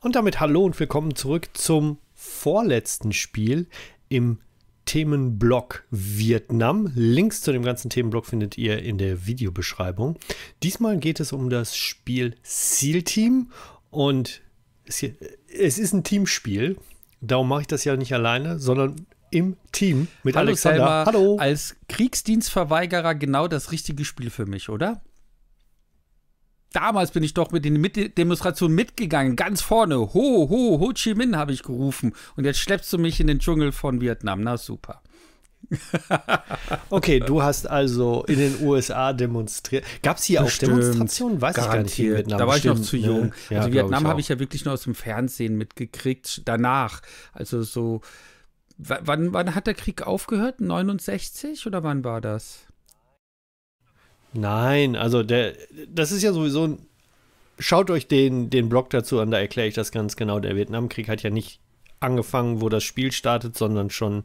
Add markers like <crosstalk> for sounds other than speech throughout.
Und damit hallo und willkommen zurück zum vorletzten Spiel im Themenblock Vietnam. Links zu dem ganzen Themenblock findet ihr in der Videobeschreibung. Diesmal geht es um das Spiel Seal Team und es, hier, es ist ein Teamspiel. Darum mache ich das ja nicht alleine, sondern im Team mit Hallo Alexander. Selma, Hallo. Als Kriegsdienstverweigerer genau das richtige Spiel für mich, oder? damals bin ich doch mit den mit Demonstrationen mitgegangen, ganz vorne. Ho, ho, Ho Chi Minh habe ich gerufen. Und jetzt schleppst du mich in den Dschungel von Vietnam. Na super. <laughs> okay, du hast also in den USA demonstriert. Gab es hier Bestimmt, auch Demonstrationen? Weiß garantiert. ich gar nicht. Vietnam. Da war ich noch zu ne? jung. Ne? Ja, also Vietnam habe ich ja wirklich nur aus dem Fernsehen mitgekriegt. Danach, also so, wann, wann hat der Krieg aufgehört? 69 oder wann war das? Nein, also der, das ist ja sowieso ein schaut euch den, den Blog dazu an, da erkläre ich das ganz genau. Der Vietnamkrieg hat ja nicht angefangen, wo das Spiel startet, sondern schon,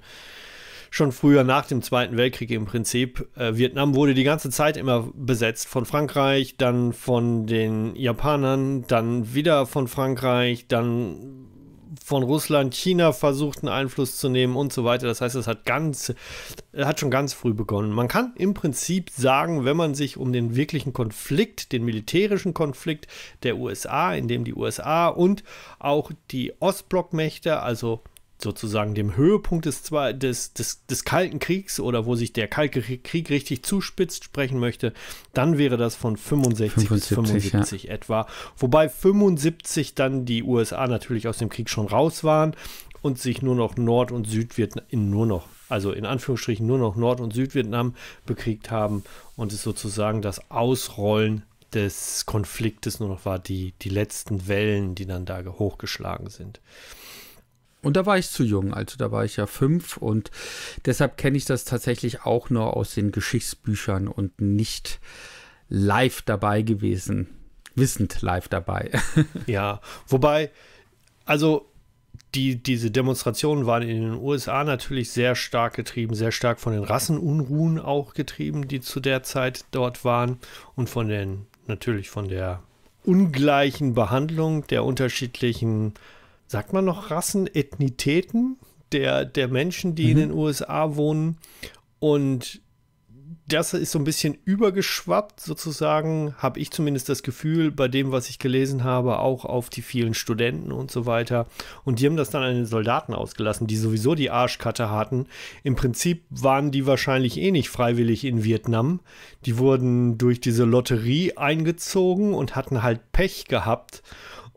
schon früher nach dem Zweiten Weltkrieg im Prinzip. Äh, Vietnam wurde die ganze Zeit immer besetzt von Frankreich, dann von den Japanern, dann wieder von Frankreich, dann von Russland, China versuchten Einfluss zu nehmen und so weiter. Das heißt, es hat ganz, hat schon ganz früh begonnen. Man kann im Prinzip sagen, wenn man sich um den wirklichen Konflikt, den militärischen Konflikt der USA, in dem die USA und auch die Ostblockmächte, also sozusagen dem Höhepunkt des, des, des, des Kalten Kriegs oder wo sich der Kalte Krieg richtig zuspitzt sprechen möchte, dann wäre das von 65 75, bis 75 ja. etwa. Wobei 75 dann die USA natürlich aus dem Krieg schon raus waren und sich nur noch Nord- und Südvietnam nur noch, also in Anführungsstrichen nur noch Nord- und Südvietnam bekriegt haben und es sozusagen das Ausrollen des Konfliktes nur noch war, die, die letzten Wellen, die dann da hochgeschlagen sind. Und da war ich zu jung, also da war ich ja fünf und deshalb kenne ich das tatsächlich auch nur aus den Geschichtsbüchern und nicht live dabei gewesen, wissend live dabei. <laughs> ja, wobei, also die, diese Demonstrationen waren in den USA natürlich sehr stark getrieben, sehr stark von den Rassenunruhen auch getrieben, die zu der Zeit dort waren und von den, natürlich von der ungleichen Behandlung der unterschiedlichen äh, sagt man noch Rassen, Ethnitäten der, der Menschen, die mhm. in den USA wohnen. Und das ist so ein bisschen übergeschwappt, sozusagen, habe ich zumindest das Gefühl, bei dem, was ich gelesen habe, auch auf die vielen Studenten und so weiter. Und die haben das dann an den Soldaten ausgelassen, die sowieso die Arschkarte hatten. Im Prinzip waren die wahrscheinlich eh nicht freiwillig in Vietnam. Die wurden durch diese Lotterie eingezogen und hatten halt Pech gehabt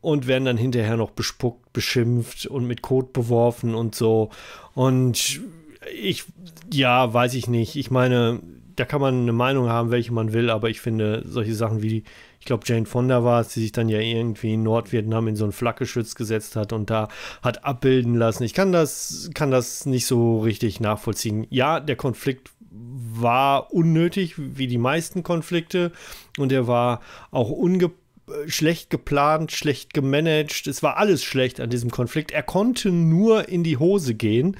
und werden dann hinterher noch bespuckt, beschimpft und mit Kot beworfen und so. Und ich, ja, weiß ich nicht. Ich meine, da kann man eine Meinung haben, welche man will, aber ich finde solche Sachen wie, ich glaube, Jane Fonda war es, die sich dann ja irgendwie in Nordvietnam in so ein Flakgeschütz gesetzt hat und da hat abbilden lassen. Ich kann das, kann das nicht so richtig nachvollziehen. Ja, der Konflikt war unnötig, wie die meisten Konflikte, und er war auch ungepasst äh, schlecht geplant, schlecht gemanagt. Es war alles schlecht an diesem Konflikt. Er konnte nur in die Hose gehen.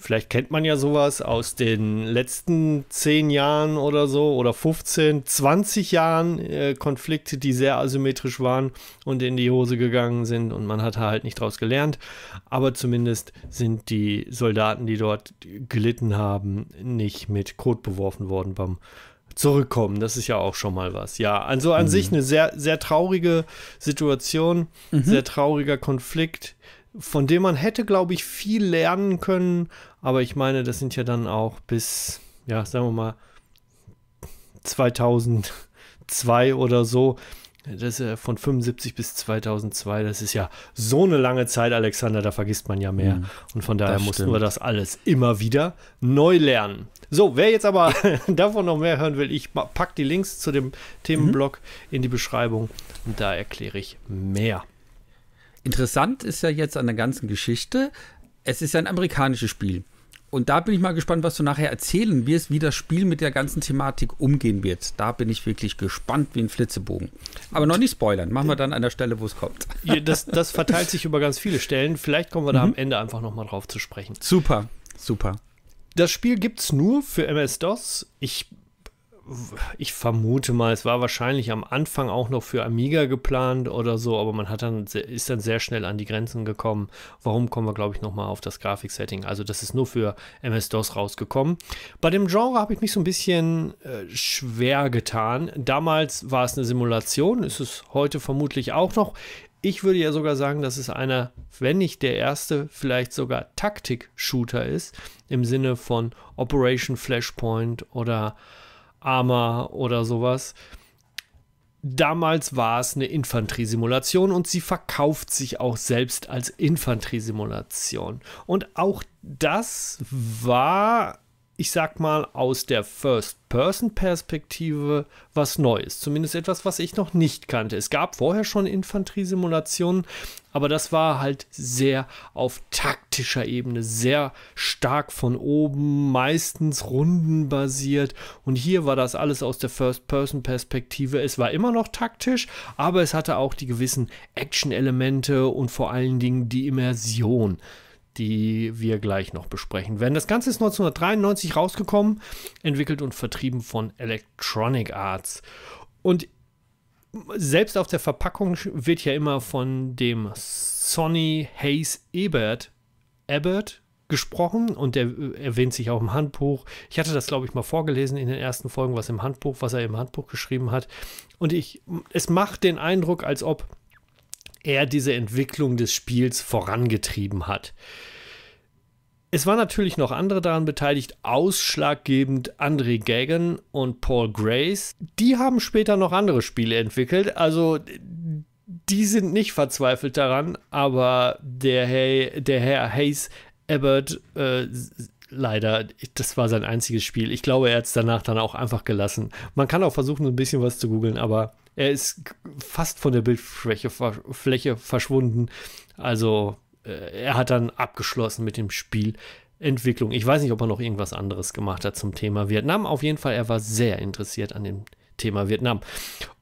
Vielleicht kennt man ja sowas aus den letzten 10 Jahren oder so oder 15, 20 Jahren äh, Konflikte, die sehr asymmetrisch waren und in die Hose gegangen sind und man hat halt nicht daraus gelernt. Aber zumindest sind die Soldaten, die dort gelitten haben, nicht mit Kot beworfen worden beim zurückkommen. Das ist ja auch schon mal was. Ja, also an mhm. sich eine sehr, sehr traurige Situation, mhm. sehr trauriger Konflikt, von dem man hätte, glaube ich, viel lernen können. Aber ich meine, das sind ja dann auch bis, ja, sagen wir mal, 2002 oder so. Das ist äh, ja von 75 bis 2002, das ist ja so eine lange Zeit, Alexander, da vergisst man ja mehr. Mhm. Und von daher mussten wir das alles immer wieder neu lernen. So, wer jetzt aber <laughs> davon noch mehr hören will, ich packe die Links zu dem Themenblock mhm. in die Beschreibung und da erkläre ich mehr. Interessant ist ja jetzt an der ganzen Geschichte, es ist ja ein amerikanisches Spiel. Und da bin ich mal gespannt, was du nachher erzählen wirst, wie das Spiel mit der ganzen Thematik umgehen wird. Da bin ich wirklich gespannt wie ein Flitzebogen. Aber noch nicht spoilern, machen wir dann an der Stelle, wo es kommt. das, das, verteilt <laughs> sich über ganz viele Stellen. Vielleicht kommen wir da mhm. am Ende einfach nochmal drauf zu sprechen. Super, super das Spiel gibt es nur für MS-DOS. Ich, ich vermute mal, es war wahrscheinlich am Anfang auch noch für Amiga geplant oder so, aber man hat dann, ist dann sehr schnell an die Grenzen gekommen. Warum kommen wir, glaube ich, nochmal auf das Grafik-Setting? Also, das ist nur für MS-DOS rausgekommen. Bei dem Genre habe ich mich so ein bisschen äh, schwer getan. Damals war es eine Simulation, ist es heute vermutlich auch noch. Ich würde ja sogar sagen, dass es einer, wenn nicht der erste, vielleicht sogar Taktik-Shooter ist, im Sinne von Operation Flashpoint oder Arma oder sowas. Damals war es eine Infanteriesimulation und sie verkauft sich auch selbst als Infanteriesimulation. Und auch das war ich sag mal, aus der First-Person-Perspektive was Neues. Zumindest etwas, was ich noch nicht kannte. Es gab vorher schon Infanteriesimulationen, aber das war halt sehr auf taktischer Ebene, sehr stark von oben, meistens rundenbasiert. Und hier war das alles aus der First-Person-Perspektive. Es war immer noch taktisch, aber es hatte auch die gewissen Action-Elemente und vor allen Dingen die Immersion die wir gleich noch besprechen werden. Das Ganze ist 1993 rausgekommen, entwickelt und vertrieben von Electronic Arts. Und selbst auf der Verpackung wird ja immer von dem Sonny Hayes Ebert, Ebert gesprochen und der äh, erwähnt sich auch im Handbuch. Ich hatte das, glaube ich, mal vorgelesen in den ersten Folgen, was im Handbuch, was er im Handbuch geschrieben hat. Und ich, es macht den Eindruck, als ob er diese Entwicklung des Spiels vorangetrieben hat. Es waren natürlich noch andere daran beteiligt, ausschlaggebend André Gagan und Paul Grace. Die haben später noch andere Spiele entwickelt, also die sind nicht verzweifelt daran, aber der Herr, der Herr Hayes Abbott, äh, leider, das war sein einziges Spiel. Ich glaube, er hat es danach dann auch einfach gelassen. Man kann auch versuchen, ein bisschen was zu googeln, aber er ist fast von der Bildfläche Fläche verschwunden. Also äh, er hat dann abgeschlossen mit dem Spiel. Entwicklung. Ich weiß nicht, ob er noch irgendwas anderes gemacht hat zum Thema Vietnam. Auf jeden Fall, er war sehr interessiert an dem Thema Vietnam.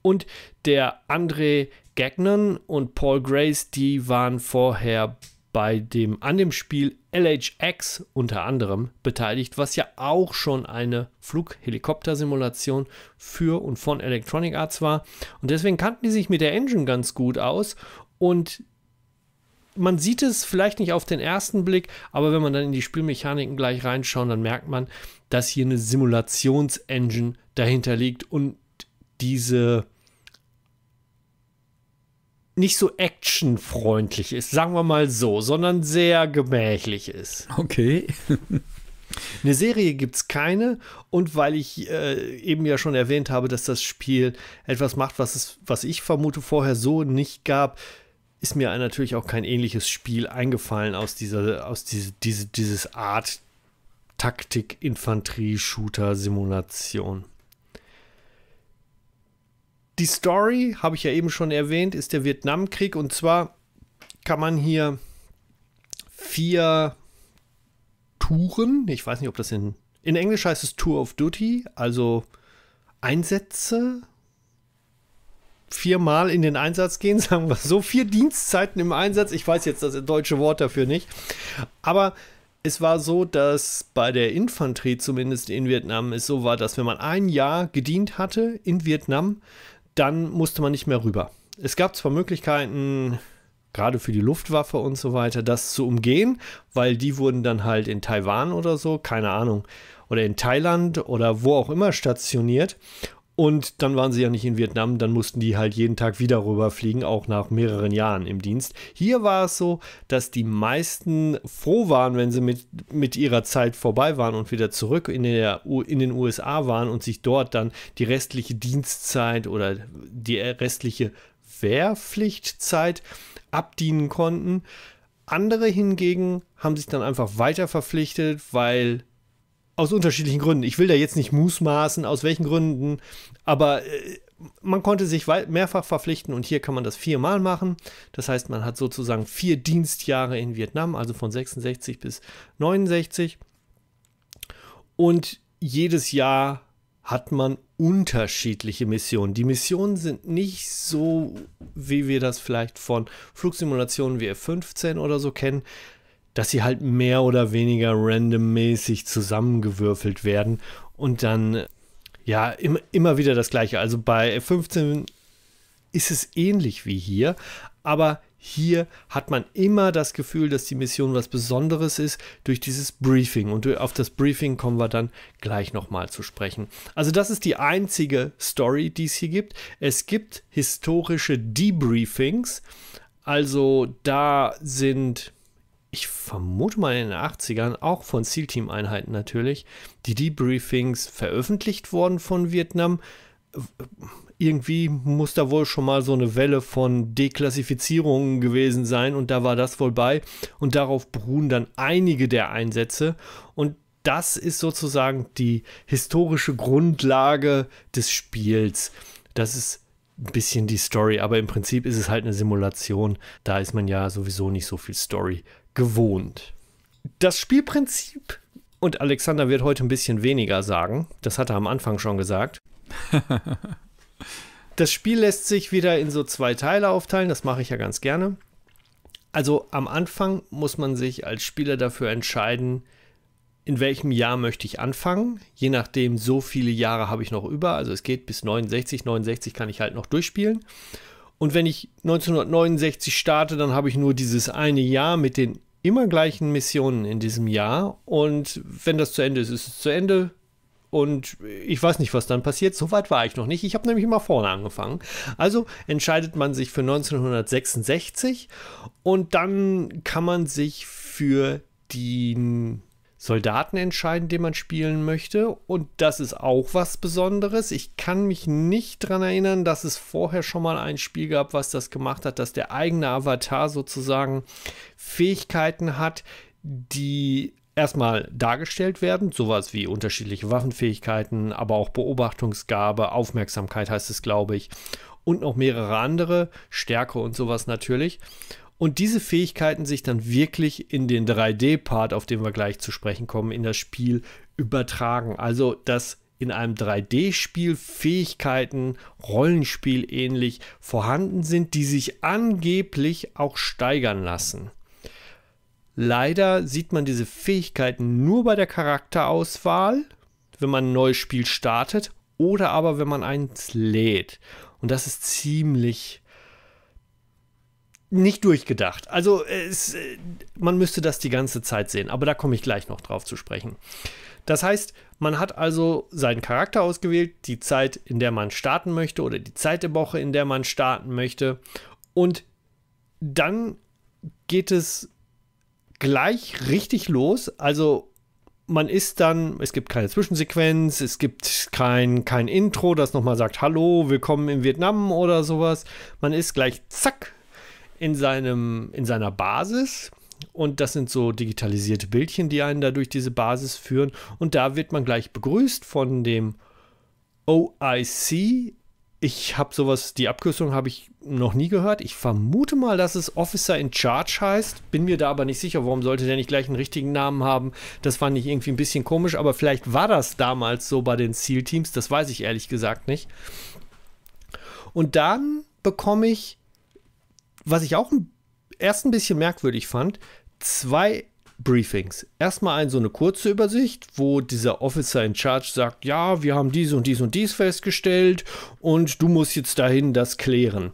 Und der André Gagnon und Paul Grace, die waren vorher bei dem, an dem Spiel LHX unter anderem beteiligt, was ja auch schon eine Flughelikoptersimulation für und von Electronic Arts war. Und deswegen kannten die sich mit der Engine ganz gut aus und man sieht es vielleicht nicht auf den ersten Blick, aber wenn man dann in die Spielmechaniken gleich reinschaut, dann merkt man, dass hier eine Simulationsengine dahinter liegt und diese nicht so actionfreundlich ist, sagen wir mal so, sondern sehr gemächlich ist. Okay. <laughs> Eine Serie gibt es keine und weil ich äh, eben ja schon erwähnt habe, dass das Spiel etwas macht, was, es, was ich vermute vorher so nicht gab, ist mir natürlich auch kein ähnliches Spiel eingefallen aus dieser, aus diese, diese, dieses Art Taktik-Infanterie-Shooter-Simulation. Die Story, habe ich ja eben schon erwähnt, ist der Vietnamkrieg. Und zwar kann man hier vier Touren, ich weiß nicht, ob das in, in Englisch heißt es Tour of Duty, also Einsätze, viermal in den Einsatz gehen, <laughs> sagen wir so, vier Dienstzeiten im Einsatz. Ich weiß jetzt das deutsche Wort dafür nicht. Aber es war so, dass bei der Infanterie zumindest in Vietnam es so war, dass wenn man ein Jahr gedient hatte in Vietnam, dann musste man nicht mehr rüber. Es gab zwar Möglichkeiten, gerade für die Luftwaffe und so weiter, das zu umgehen, weil die wurden dann halt in Taiwan oder so, keine Ahnung, oder in Thailand oder wo auch immer stationiert und dann waren sie ja nicht in Vietnam, dann mussten die halt jeden Tag wieder rüberfliegen, auch nach mehreren Jahren im Dienst. Hier war es so, dass die meisten froh waren, wenn sie mit, mit ihrer Zeit vorbei waren und wieder zurück in, der, in den USA waren und sich dort dann die restliche Dienstzeit oder die restliche Wehrpflichtzeit abdienen konnten. Andere hingegen haben sich dann einfach weiter verpflichtet, weil aus unterschiedlichen Gründen. Ich will da jetzt nicht mußmaßen, aus welchen Gründen, aber äh, man konnte sich mehrfach verpflichten und hier kann man das viermal machen. Das heißt, man hat sozusagen vier Dienstjahre in Vietnam, also von 66 bis 69. Und jedes Jahr hat man unterschiedliche Missionen. Die Missionen sind nicht so, wie wir das vielleicht von Flugsimulationen wie F-15 oder so kennen dass sie halt mehr oder weniger randommäßig zusammengewürfelt werden und dann ja im, immer wieder das gleiche. Also bei 15 ist es ähnlich wie hier, aber hier hat man immer das Gefühl, dass die Mission was Besonderes ist durch dieses Briefing. Und auf das Briefing kommen wir dann gleich nochmal zu sprechen. Also das ist die einzige Story, die es hier gibt. Es gibt historische Debriefings. Also da sind ich vermute mal in den 80ern, auch von SEAL-Team-Einheiten natürlich, die Debriefings veröffentlicht wurden von Vietnam. Irgendwie muss da wohl schon mal so eine Welle von Deklassifizierungen gewesen sein und da war das wohl bei. Und darauf beruhen dann einige der Einsätze. Und das ist sozusagen die historische Grundlage des Spiels. Das ist ein bisschen die Story, aber im Prinzip ist es halt eine Simulation. Da ist man ja sowieso nicht so viel Story gewohnt. Das Spielprinzip, und Alexander wird heute ein bisschen weniger sagen, das hat er am Anfang schon gesagt. <laughs> das Spiel lässt sich wieder in so zwei Teile aufteilen, das mache ich ja ganz gerne. Also am Anfang muss man sich als Spieler dafür entscheiden, in welchem Jahr möchte ich anfangen. Je nachdem, so viele Jahre habe ich noch über. Also es geht bis 69. 69 kann ich halt noch durchspielen. Und wenn ich 1969 starte, dann habe ich nur dieses eine Jahr mit den immer gleichen Missionen in diesem Jahr. Und wenn das zu Ende ist, ist es zu Ende. Und ich weiß nicht, was dann passiert. So weit war ich noch nicht. Ich habe nämlich immer vorne angefangen. Also entscheidet man sich für 1966 und dann kann man sich für die Soldaten entscheiden, den man spielen möchte. Und das ist auch was Besonderes. Ich kann mich nicht daran erinnern, dass es vorher schon mal ein Spiel gab, was das gemacht hat, dass der eigene Avatar sozusagen Fähigkeiten hat, die erstmal dargestellt werden, sowas wie unterschiedliche Waffenfähigkeiten, aber auch Beobachtungsgabe, Aufmerksamkeit heißt es, glaube ich, und noch mehrere andere, Stärke und sowas natürlich und diese Fähigkeiten sich dann wirklich in den 3D-Part, auf den wir gleich zu sprechen kommen, in das Spiel übertragen. Also dass in einem 3D-Spiel Fähigkeiten, Rollenspiel ähnlich vorhanden sind, die sich angeblich auch steigern lassen. Leider sieht man diese Fähigkeiten nur bei der Charakterauswahl, wenn man ein neues Spiel startet oder aber wenn man eins lädt. Und das ist ziemlich nicht durchgedacht. Also es, äh, man müsste das die ganze Zeit sehen, aber da komme ich gleich noch drauf zu sprechen. Das heißt, man hat also seinen Charakter ausgewählt, die Zeit, in der man starten möchte oder die Zeit der Woche, in der man starten möchte und dann geht es gleich richtig los. Also man ist dann, es gibt keine Zwischensequenz, es gibt kein, kein Intro, das nochmal sagt, hallo, willkommen in Vietnam oder sowas. Man ist gleich, zack, in, seinem, in seiner Basis. Und das sind so digitalisierte Bildchen, die einen da durch diese Basis führen. Und da wird man gleich begrüßt von dem OIC. Ich habe sowas, die Abkürzung habe ich noch nie gehört. Ich vermute mal, dass es Officer in Charge heißt. Bin mir da aber nicht sicher, warum sollte der nicht gleich einen richtigen Namen haben. Das fand ich irgendwie ein bisschen komisch, aber vielleicht war das damals so bei den SEAL-Teams. Das weiß ich ehrlich gesagt nicht. Und dann bekomme ich was ich auch erst ein bisschen merkwürdig fand, zwei Briefings. Erstmal ein, so eine kurze Übersicht, wo dieser Officer in Charge sagt, ja, wir haben dies und dies und dies festgestellt und du musst jetzt dahin das klären.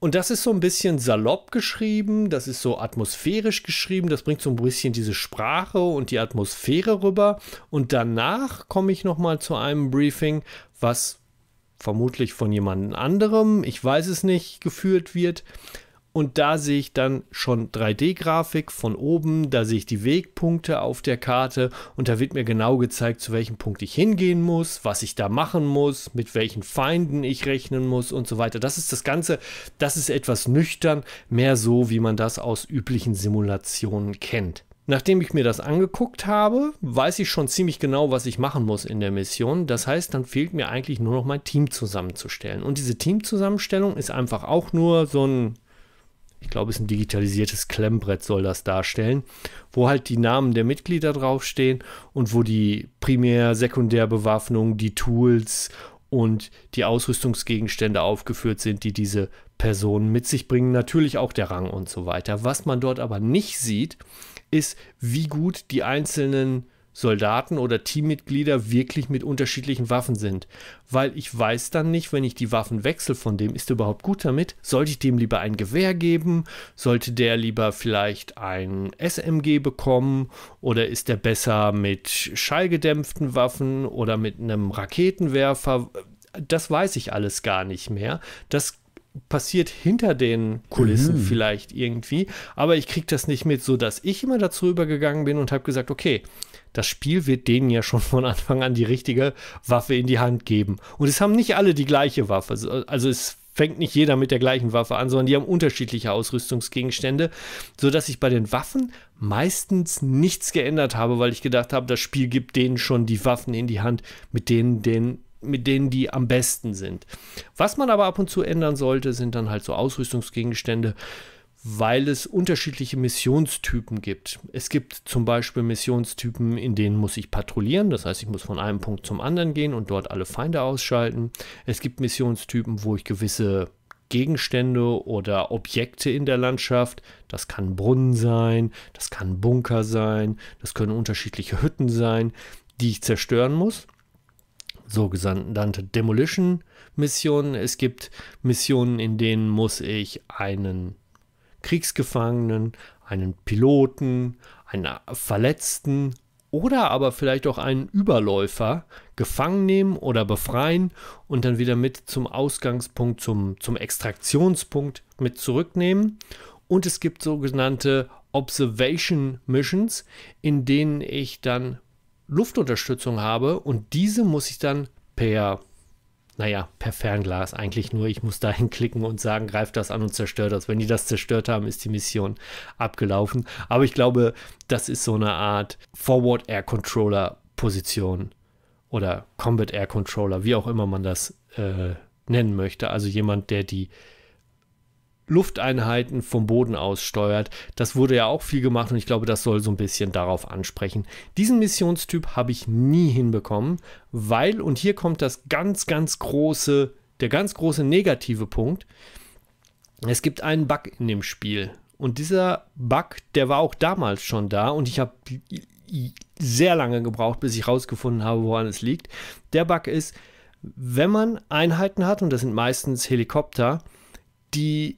Und das ist so ein bisschen salopp geschrieben, das ist so atmosphärisch geschrieben, das bringt so ein bisschen diese Sprache und die Atmosphäre rüber. Und danach komme ich nochmal zu einem Briefing, was vermutlich von jemand anderem, ich weiß es nicht, geführt wird. Und da sehe ich dann schon 3D-Grafik von oben, da sehe ich die Wegpunkte auf der Karte und da wird mir genau gezeigt, zu welchem Punkt ich hingehen muss, was ich da machen muss, mit welchen Feinden ich rechnen muss und so weiter. Das ist das Ganze, das ist etwas nüchtern, mehr so, wie man das aus üblichen Simulationen kennt. Nachdem ich mir das angeguckt habe, weiß ich schon ziemlich genau, was ich machen muss in der Mission. Das heißt, dann fehlt mir eigentlich nur noch mein Team zusammenzustellen. Und diese Teamzusammenstellung ist einfach auch nur so ein, ich glaube, es ist ein digitalisiertes Klemmbrett, soll das darstellen, wo halt die Namen der Mitglieder draufstehen und wo die Primär-, Sekundärbewaffnung, die Tools und die Ausrüstungsgegenstände aufgeführt sind, die diese Personen mit sich bringen. Natürlich auch der Rang und so weiter. Was man dort aber nicht sieht, ist, ist, wie gut die einzelnen Soldaten oder Teammitglieder wirklich mit unterschiedlichen Waffen sind. Weil ich weiß dann nicht, wenn ich die Waffen wechsle von dem, ist er überhaupt gut damit? Sollte ich dem lieber ein Gewehr geben? Sollte der lieber vielleicht ein SMG bekommen? Oder ist der besser mit schallgedämpften Waffen oder mit einem Raketenwerfer? Das weiß ich alles gar nicht mehr. Das passiert hinter den Kulissen mhm. vielleicht irgendwie, aber ich kriege das nicht mit, sodass ich immer dazu übergegangen bin und habe gesagt, okay, das Spiel wird denen ja schon von Anfang an die richtige Waffe in die Hand geben. Und es haben nicht alle die gleiche Waffe. Also, also es fängt nicht jeder mit der gleichen Waffe an, sondern die haben unterschiedliche Ausrüstungsgegenstände, sodass ich bei den Waffen meistens nichts geändert habe, weil ich gedacht habe, das Spiel gibt denen schon die Waffen in die Hand, mit denen, denen mit denen die am besten sind. Was man aber ab und zu ändern sollte, sind dann halt so Ausrüstungsgegenstände, weil es unterschiedliche Missionstypen gibt. Es gibt zum Beispiel Missionstypen, in denen muss ich patrouillieren, das heißt, ich muss von einem Punkt zum anderen gehen und dort alle Feinde ausschalten. Es gibt Missionstypen, wo ich gewisse Gegenstände oder Objekte in der Landschaft. Das kann Brunnen sein, das kann Bunker sein, das können unterschiedliche Hütten sein, die ich zerstören muss sogenannte Demolition-Missionen. Es gibt Missionen, in denen muss ich einen Kriegsgefangenen, einen Piloten, einen Verletzten oder aber vielleicht auch einen Überläufer gefangen nehmen oder befreien und dann wieder mit zum Ausgangspunkt, zum, zum Extraktionspunkt mit zurücknehmen. Und es gibt sogenannte Observation Missions, in denen ich dann Luftunterstützung habe und diese muss ich dann per, naja, per Fernglas eigentlich nur, ich muss dahin klicken und sagen, greift das an und zerstört das. Wenn die das zerstört haben, ist die Mission abgelaufen. Aber ich glaube, das ist so eine Art Forward Air Controller Position oder Combat Air Controller, wie auch immer man das äh, nennen möchte. Also jemand, der die Lufteinheiten vom Boden aus steuert. Das wurde ja auch viel gemacht und ich glaube, das soll so ein bisschen darauf ansprechen. Diesen Missionstyp habe ich nie hinbekommen, weil, und hier kommt das ganz, ganz große, der ganz große negative Punkt, es gibt einen Bug in dem Spiel. Und dieser Bug, der war auch damals schon da und ich habe sehr lange gebraucht, bis ich rausgefunden habe, woran es liegt. Der Bug ist, wenn man Einheiten hat, und das sind meistens Helikopter, die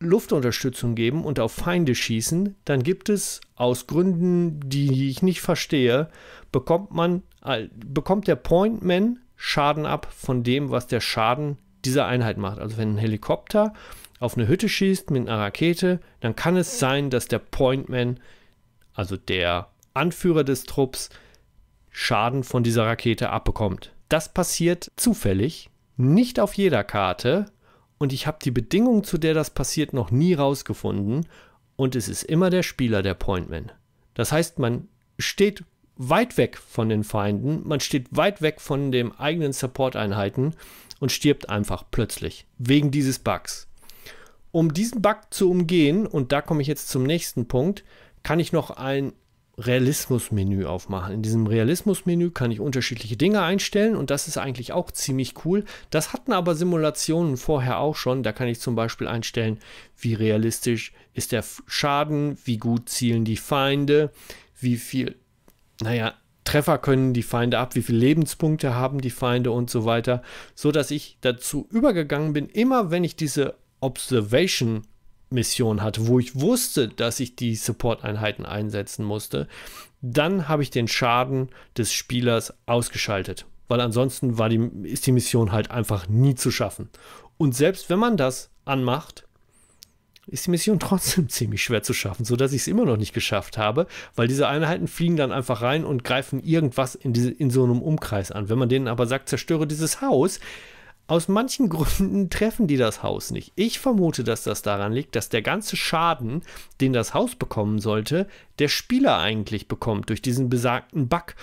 Luftunterstützung geben und auf Feinde schießen, dann gibt es aus Gründen, die ich nicht verstehe, bekommt man bekommt der Pointman Schaden ab von dem, was der Schaden dieser Einheit macht. Also wenn ein Helikopter auf eine Hütte schießt mit einer Rakete, dann kann es sein, dass der Pointman, also der Anführer des Trupps, Schaden von dieser Rakete abbekommt. Das passiert zufällig, nicht auf jeder Karte, und ich habe die Bedingung, zu der das passiert, noch nie rausgefunden und es ist immer der Spieler der Pointman. Das heißt, man steht weit weg von den Feinden, man steht weit weg von den eigenen Support-Einheiten und stirbt einfach plötzlich wegen dieses Bugs. Um diesen Bug zu umgehen, und da komme ich jetzt zum nächsten Punkt, kann ich noch ein Realismus-Menü aufmachen. In diesem Realismus-Menü kann ich unterschiedliche Dinge einstellen und das ist eigentlich auch ziemlich cool. Das hatten aber Simulationen vorher auch schon. Da kann ich zum Beispiel einstellen, wie realistisch ist der Schaden, wie gut zielen die Feinde, wie viel, naja, Treffer können die Feinde ab, wie viele Lebenspunkte haben die Feinde und so weiter, so dass ich dazu übergegangen bin, immer wenn ich diese Observation Mission hatte, wo ich wusste, dass ich die Support-Einheiten einsetzen musste, dann habe ich den Schaden des Spielers ausgeschaltet. Weil ansonsten war die, ist die Mission halt einfach nie zu schaffen. Und selbst wenn man das anmacht, ist die Mission <laughs> trotzdem ziemlich schwer zu schaffen, sodass ich es immer noch nicht geschafft habe, weil diese Einheiten fliegen dann einfach rein und greifen irgendwas in, diese, in so einem Umkreis an. Wenn man denen aber sagt, zerstöre dieses Haus, aus manchen Gründen treffen die das Haus nicht. Ich vermute, dass das daran liegt, dass der ganze Schaden, den das Haus bekommen sollte, der Spieler eigentlich bekommt durch diesen besagten Bug.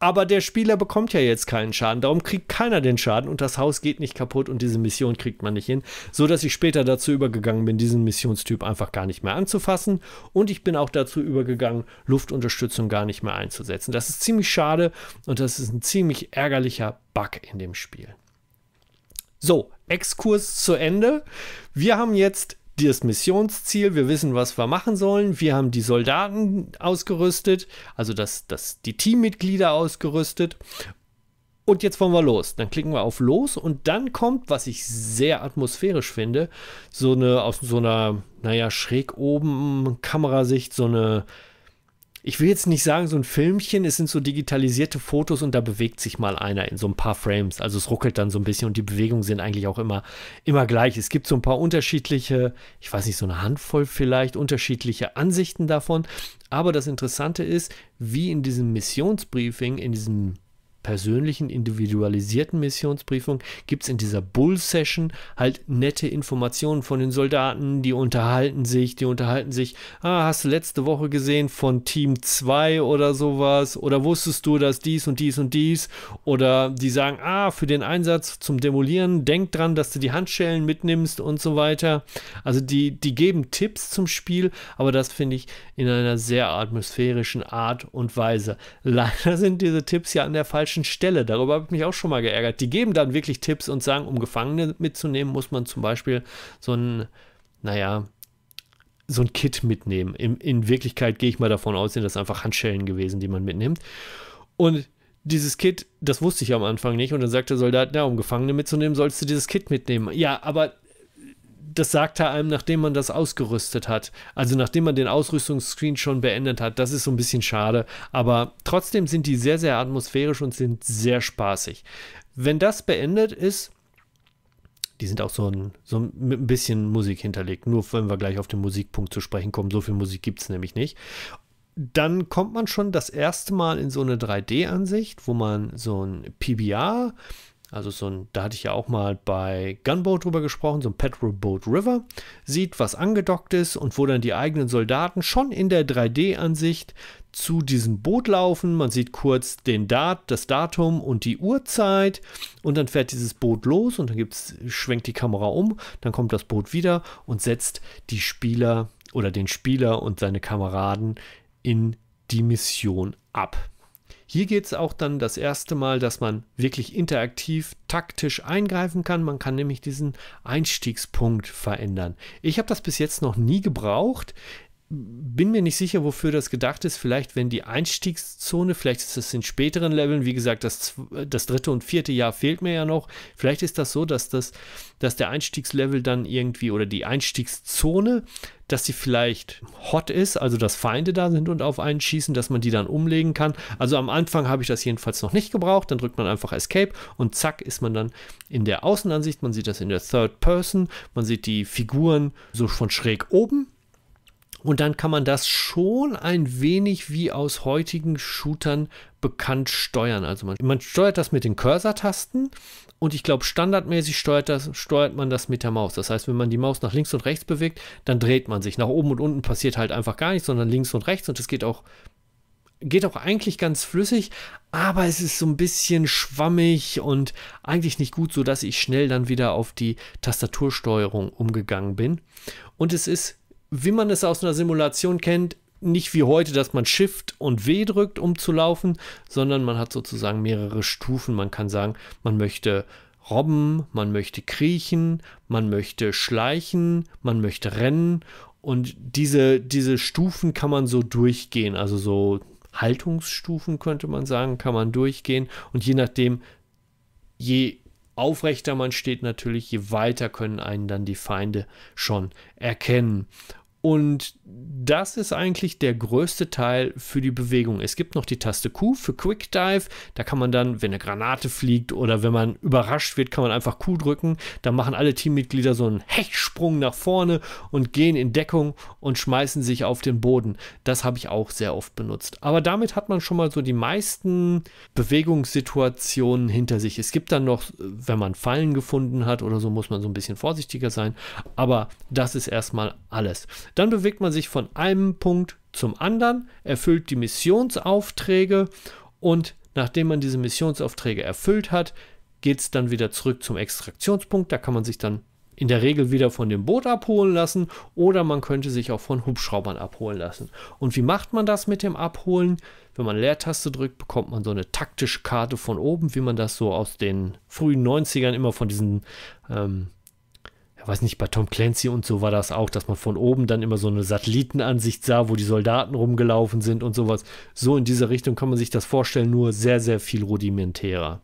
Aber der Spieler bekommt ja jetzt keinen Schaden, darum kriegt keiner den Schaden und das Haus geht nicht kaputt und diese Mission kriegt man nicht hin, so dass ich später dazu übergegangen bin, diesen Missionstyp einfach gar nicht mehr anzufassen und ich bin auch dazu übergegangen, Luftunterstützung gar nicht mehr einzusetzen. Das ist ziemlich schade und das ist ein ziemlich ärgerlicher Bug in dem Spiel. So, Exkurs zu Ende. Wir haben jetzt das Missionsziel, wir wissen, was wir machen sollen. Wir haben die Soldaten ausgerüstet, also das, das, die Teammitglieder ausgerüstet. Und jetzt wollen wir los. Dann klicken wir auf Los und dann kommt, was ich sehr atmosphärisch finde, so eine aus so einer, naja, schräg oben Kamerasicht, so eine ich will jetzt nicht sagen, so ein Filmchen, es sind so digitalisierte Fotos und da bewegt sich mal einer in so ein paar Frames. Also es ruckelt dann so ein bisschen und die Bewegungen sind eigentlich auch immer, immer gleich. Es gibt so ein paar unterschiedliche, ich weiß nicht, so eine Handvoll vielleicht, unterschiedliche Ansichten davon. Aber das Interessante ist, wie in diesem Missionsbriefing, in diesem persönlichen, individualisierten Missionsbriefung gibt es in dieser Bull-Session halt nette Informationen von den Soldaten, die unterhalten sich, die unterhalten sich, ah, hast du letzte Woche gesehen von Team 2 oder sowas, oder wusstest du, dass dies und dies und dies, oder die sagen, ah, für den Einsatz zum Demolieren, denk dran, dass du die Handschellen mitnimmst und so weiter. Also die, die geben Tipps zum Spiel, aber das finde ich in einer sehr atmosphärischen Art und Weise. Leider sind diese Tipps ja an der falschen falschen Stelle. Darüber habe ich mich auch schon mal geärgert. Die geben dann wirklich Tipps und sagen, um Gefangene mitzunehmen, muss man zum Beispiel so ein, naja, so ein Kit mitnehmen. In, in Wirklichkeit gehe ich mal davon aus, sind das einfach Handschellen gewesen, die man mitnimmt. Und dieses Kit, das wusste ich am Anfang nicht. Und dann sagt der Soldat, na, um Gefangene mitzunehmen, sollst du dieses Kit mitnehmen. Ja, aber das sagt er einem, nachdem man das ausgerüstet hat. Also nachdem man den Ausrüstungsscreen schon beendet hat. Das ist so ein bisschen schade. Aber trotzdem sind die sehr, sehr atmosphärisch und sind sehr spaßig. Wenn das beendet ist, die sind auch so, ein, so ein, mit ein bisschen Musik hinterlegt. Nur wenn wir gleich auf den Musikpunkt zu sprechen kommen. So viel Musik gibt es nämlich nicht. Dann kommt man schon das erste Mal in so eine 3D-Ansicht, wo man so ein PBR also so ein, da hatte ich ja auch mal bei Gunboat drüber gesprochen, so ein Petrol Boat River, sieht, was angedockt ist und wo dann die eigenen Soldaten schon in der 3D-Ansicht zu diesem Boot laufen. Man sieht kurz den Dat, das Datum und die Uhrzeit und dann fährt dieses Boot los und dann gibt's, schwenkt die Kamera um, dann kommt das Boot wieder und setzt die Spieler oder den Spieler und seine Kameraden in die Mission ab. Hier geht es auch dann das erste Mal, dass man wirklich interaktiv, taktisch eingreifen kann. Man kann nämlich diesen Einstiegspunkt verändern. Ich habe das bis jetzt noch nie gebraucht bin mir nicht sicher, wofür das gedacht ist. Vielleicht, wenn die Einstiegszone, vielleicht ist das in späteren Leveln, wie gesagt, das, das dritte und vierte Jahr fehlt mir ja noch. Vielleicht ist das so, dass, das, dass der Einstiegslevel dann irgendwie oder die Einstiegszone, dass sie vielleicht hot ist, also dass Feinde da sind und auf einen schießen, dass man die dann umlegen kann. Also am Anfang habe ich das jedenfalls noch nicht gebraucht. Dann drückt man einfach Escape und zack ist man dann in der Außenansicht. Man sieht das in der Third Person. Man sieht die Figuren so von schräg oben und dann kann man das schon ein wenig wie aus heutigen Shootern bekannt steuern. Also man, man steuert das mit den Cursor-Tasten und ich glaube, standardmäßig steuert, das, steuert man das mit der Maus. Das heißt, wenn man die Maus nach links und rechts bewegt, dann dreht man sich. Nach oben und unten passiert halt einfach gar nichts, sondern links und rechts und das geht auch geht auch eigentlich ganz flüssig, aber es ist so ein bisschen schwammig und eigentlich nicht gut, sodass ich schnell dann wieder auf die Tastatursteuerung umgegangen bin. Und es ist wie man es aus einer Simulation kennt, nicht wie heute, dass man Shift und W drückt, um zu laufen, sondern man hat sozusagen mehrere Stufen. Man kann sagen, man möchte robben, man möchte kriechen, man möchte schleichen, man möchte rennen. Und diese, diese Stufen kann man so durchgehen. Also so Haltungsstufen könnte man sagen, kann man durchgehen. Und je nachdem, je aufrechter man steht, natürlich, je weiter können einen dann die Feinde schon erkennen. Und das ist eigentlich der größte Teil für die Bewegung. Es gibt noch die Taste Q für Quick Dive. Da kann man dann, wenn eine Granate fliegt oder wenn man überrascht wird, kann man einfach Q drücken. Dann machen alle Teammitglieder so einen Hechtsprung nach vorne und gehen in Deckung und schmeißen sich auf den Boden. Das habe ich auch sehr oft benutzt. Aber damit hat man schon mal so die meisten Bewegungssituationen hinter sich. Es gibt dann noch, wenn man Fallen gefunden hat oder so, muss man so ein bisschen vorsichtiger sein. Aber das ist erstmal alles. Dann bewegt man sich von einem Punkt zum anderen, erfüllt die Missionsaufträge und nachdem man diese Missionsaufträge erfüllt hat, geht es dann wieder zurück zum Extraktionspunkt. Da kann man sich dann in der Regel wieder von dem Boot abholen lassen oder man könnte sich auch von Hubschraubern abholen lassen. Und wie macht man das mit dem Abholen? Wenn man Leertaste drückt, bekommt man so eine taktische Karte von oben, wie man das so aus den frühen 90ern immer von diesen ähm, weiß nicht, bei Tom Clancy und so war das auch, dass man von oben dann immer so eine Satellitenansicht sah, wo die Soldaten rumgelaufen sind und sowas. So in dieser Richtung kann man sich das vorstellen, nur sehr, sehr viel rudimentärer.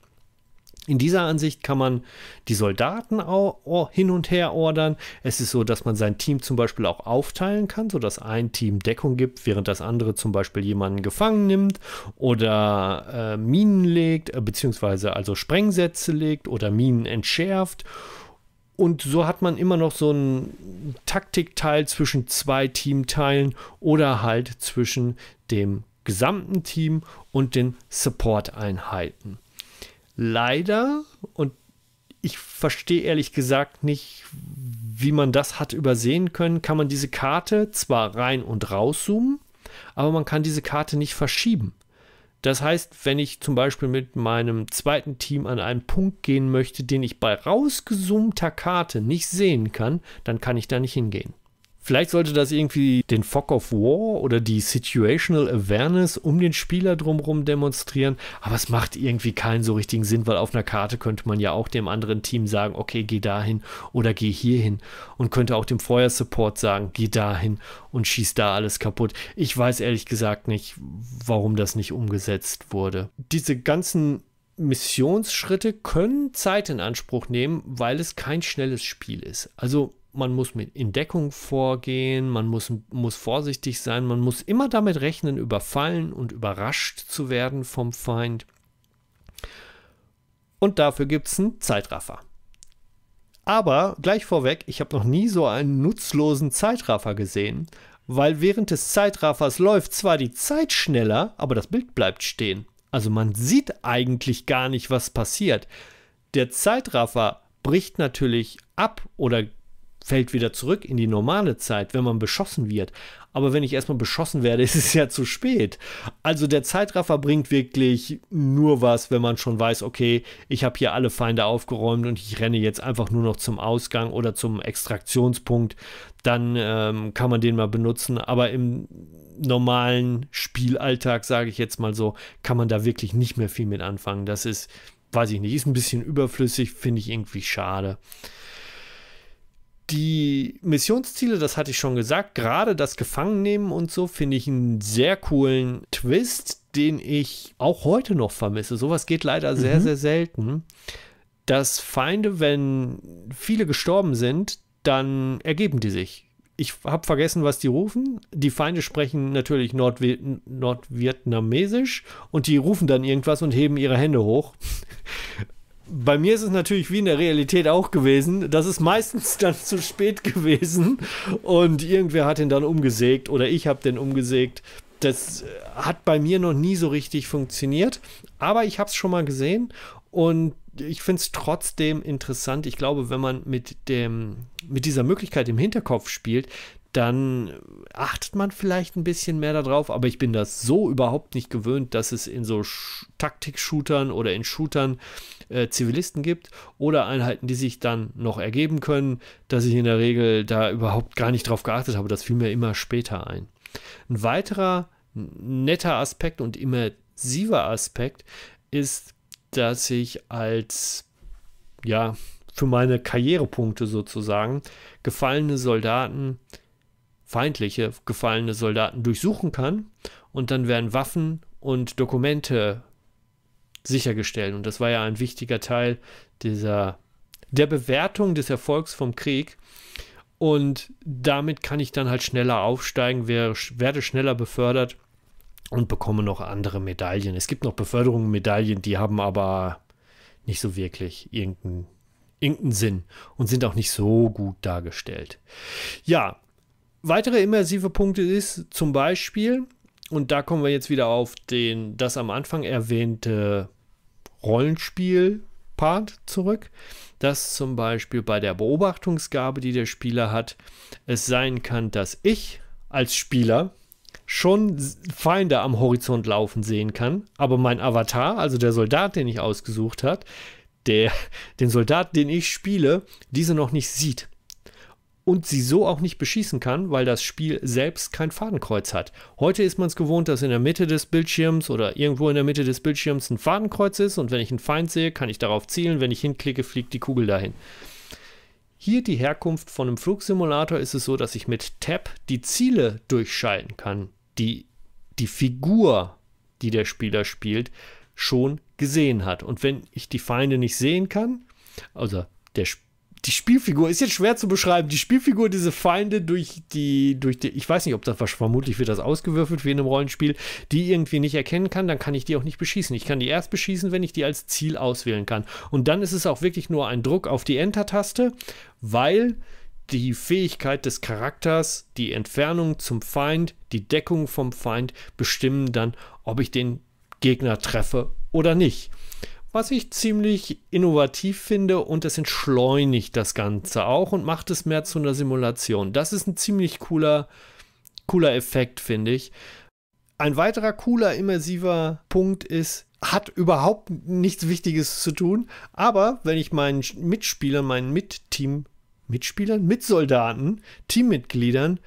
In dieser Ansicht kann man die Soldaten auch hin und her ordern. Es ist so, dass man sein Team zum Beispiel auch aufteilen kann, sodass ein Team Deckung gibt, während das andere zum Beispiel jemanden gefangen nimmt oder äh, Minen legt, äh, beziehungsweise also Sprengsätze legt oder Minen entschärft und so hat man immer noch so einen Taktikteil zwischen zwei Teamteilen oder halt zwischen dem gesamten Team und den Support-Einheiten. Leider, und ich verstehe ehrlich gesagt nicht, wie man das hat übersehen können, kann man diese Karte zwar rein und rauszoomen, aber man kann diese Karte nicht verschieben. Das heißt, wenn ich zum Beispiel mit meinem zweiten Team an einen Punkt gehen möchte, den ich bei rausgesummter Karte nicht sehen kann, dann kann ich da nicht hingehen. Vielleicht sollte das irgendwie den Fog of War oder die Situational Awareness um den Spieler drumherum demonstrieren, aber es macht irgendwie keinen so richtigen Sinn, weil auf einer Karte könnte man ja auch dem anderen Team sagen, okay, geh dahin oder geh hierhin und könnte auch dem Feuersupport sagen, geh dahin und schieß da alles kaputt. Ich weiß ehrlich gesagt nicht, warum das nicht umgesetzt wurde. Diese ganzen Missionsschritte können Zeit in Anspruch nehmen, weil es kein schnelles Spiel ist. Also man muss mit Entdeckung vorgehen, man muss, muss vorsichtig sein, man muss immer damit rechnen, überfallen und überrascht zu werden vom Feind. Und dafür gibt es einen Zeitraffer. Aber gleich vorweg, ich habe noch nie so einen nutzlosen Zeitraffer gesehen, weil während des Zeitraffers läuft zwar die Zeit schneller, aber das Bild bleibt stehen. Also man sieht eigentlich gar nicht, was passiert. Der Zeitraffer bricht natürlich ab oder fällt wieder zurück in die normale Zeit, wenn man beschossen wird. Aber wenn ich erstmal beschossen werde, <laughs> ist es ja zu spät. Also der Zeitraffer bringt wirklich nur was, wenn man schon weiß, okay, ich habe hier alle Feinde aufgeräumt und ich renne jetzt einfach nur noch zum Ausgang oder zum Extraktionspunkt. Dann ähm, kann man den mal benutzen. Aber im normalen Spielalltag, sage ich jetzt mal so, kann man da wirklich nicht mehr viel mit anfangen. Das ist, weiß ich nicht, ist ein bisschen überflüssig, finde ich irgendwie schade. Die Missionsziele, das hatte ich schon gesagt, gerade das Gefangennehmen und so finde ich einen sehr coolen Twist, den ich auch heute noch vermisse. Sowas geht leider sehr, mhm. sehr selten. Dass Feinde, wenn viele gestorben sind, dann ergeben die sich. Ich habe vergessen, was die rufen. Die Feinde sprechen natürlich Nordvi nordvietnamesisch und die rufen dann irgendwas und heben ihre Hände hoch bei mir ist es natürlich wie in der Realität auch gewesen. Das ist meistens <laughs> dann zu spät gewesen und irgendwer hat ihn dann umgesägt oder ich habe den umgesägt. Das äh, hat bei mir noch nie so richtig funktioniert, aber ich habe es schon mal gesehen und ich finde es trotzdem interessant. Ich glaube, wenn man mit, dem, mit dieser Möglichkeit im Hinterkopf spielt, dann achtet man vielleicht ein bisschen mehr darauf, aber ich bin das so überhaupt nicht gewöhnt, dass es in so Taktik-Shootern oder in Shootern äh, Zivilisten gibt oder Einheiten, die sich dann noch ergeben können, dass ich in der Regel da überhaupt gar nicht drauf geachtet habe. Das fiel mir immer später ein. Ein weiterer netter Aspekt und immersiver Aspekt ist, dass ich als, ja, für meine Karrierepunkte sozusagen gefallene Soldaten, feindliche gefallene Soldaten durchsuchen kann und dann werden Waffen und Dokumente sichergestellt. Und das war ja ein wichtiger Teil dieser, der Bewertung des Erfolgs vom Krieg. Und damit kann ich dann halt schneller aufsteigen, werde schneller befördert und bekomme noch andere Medaillen. Es gibt noch Beförderungen, Medaillen, die haben aber nicht so wirklich irgendeinen irgendeinen Sinn und sind auch nicht so gut dargestellt. Ja, weitere immersive Punkte ist zum Beispiel, und da kommen wir jetzt wieder auf den, das am Anfang erwähnte Rollenspiel-Part zurück, dass zum Beispiel bei der Beobachtungsgabe, die der Spieler hat, es sein kann, dass ich als Spieler schon Feinde am Horizont laufen sehen kann, aber mein Avatar, also der Soldat, den ich ausgesucht habe, der den Soldat, den ich spiele, diese noch nicht sieht und sie so auch nicht beschießen kann, weil das Spiel selbst kein Fadenkreuz hat. Heute ist man es gewohnt, dass in der Mitte des Bildschirms oder irgendwo in der Mitte des Bildschirms ein Fadenkreuz ist und wenn ich einen Feind sehe, kann ich darauf zielen, wenn ich hinklicke, fliegt die Kugel dahin. Hier die Herkunft von einem Flugsimulator ist es so, dass ich mit Tab die Ziele durchschalten kann, die die Figur, die der Spieler spielt, schon gesehen hat. Und wenn ich die Feinde nicht sehen kann, also der Spieler, die Spielfigur ist jetzt schwer zu beschreiben. Die Spielfigur, diese Feinde durch die, durch die, ich weiß nicht, ob das vermutlich wird das ausgewürfelt wie in einem Rollenspiel, die irgendwie nicht erkennen kann, dann kann ich die auch nicht beschießen. Ich kann die erst beschießen, wenn ich die als Ziel auswählen kann. Und dann ist es auch wirklich nur ein Druck auf die Enter-Taste, weil die Fähigkeit des Charakters, die Entfernung zum Feind, die Deckung vom Feind bestimmen dann, ob ich den Gegner treffe oder nicht was ich ziemlich innovativ finde und das entschleunigt das Ganze auch und macht es mehr zu einer Simulation. Das ist ein ziemlich cooler, cooler Effekt, finde ich. Ein weiterer cooler, immersiver Punkt ist, hat überhaupt nichts Wichtiges zu tun, aber wenn ich meinen Mitspielern, meinen Mitteam, Mitspielern, Mitsoldaten, Teammitgliedern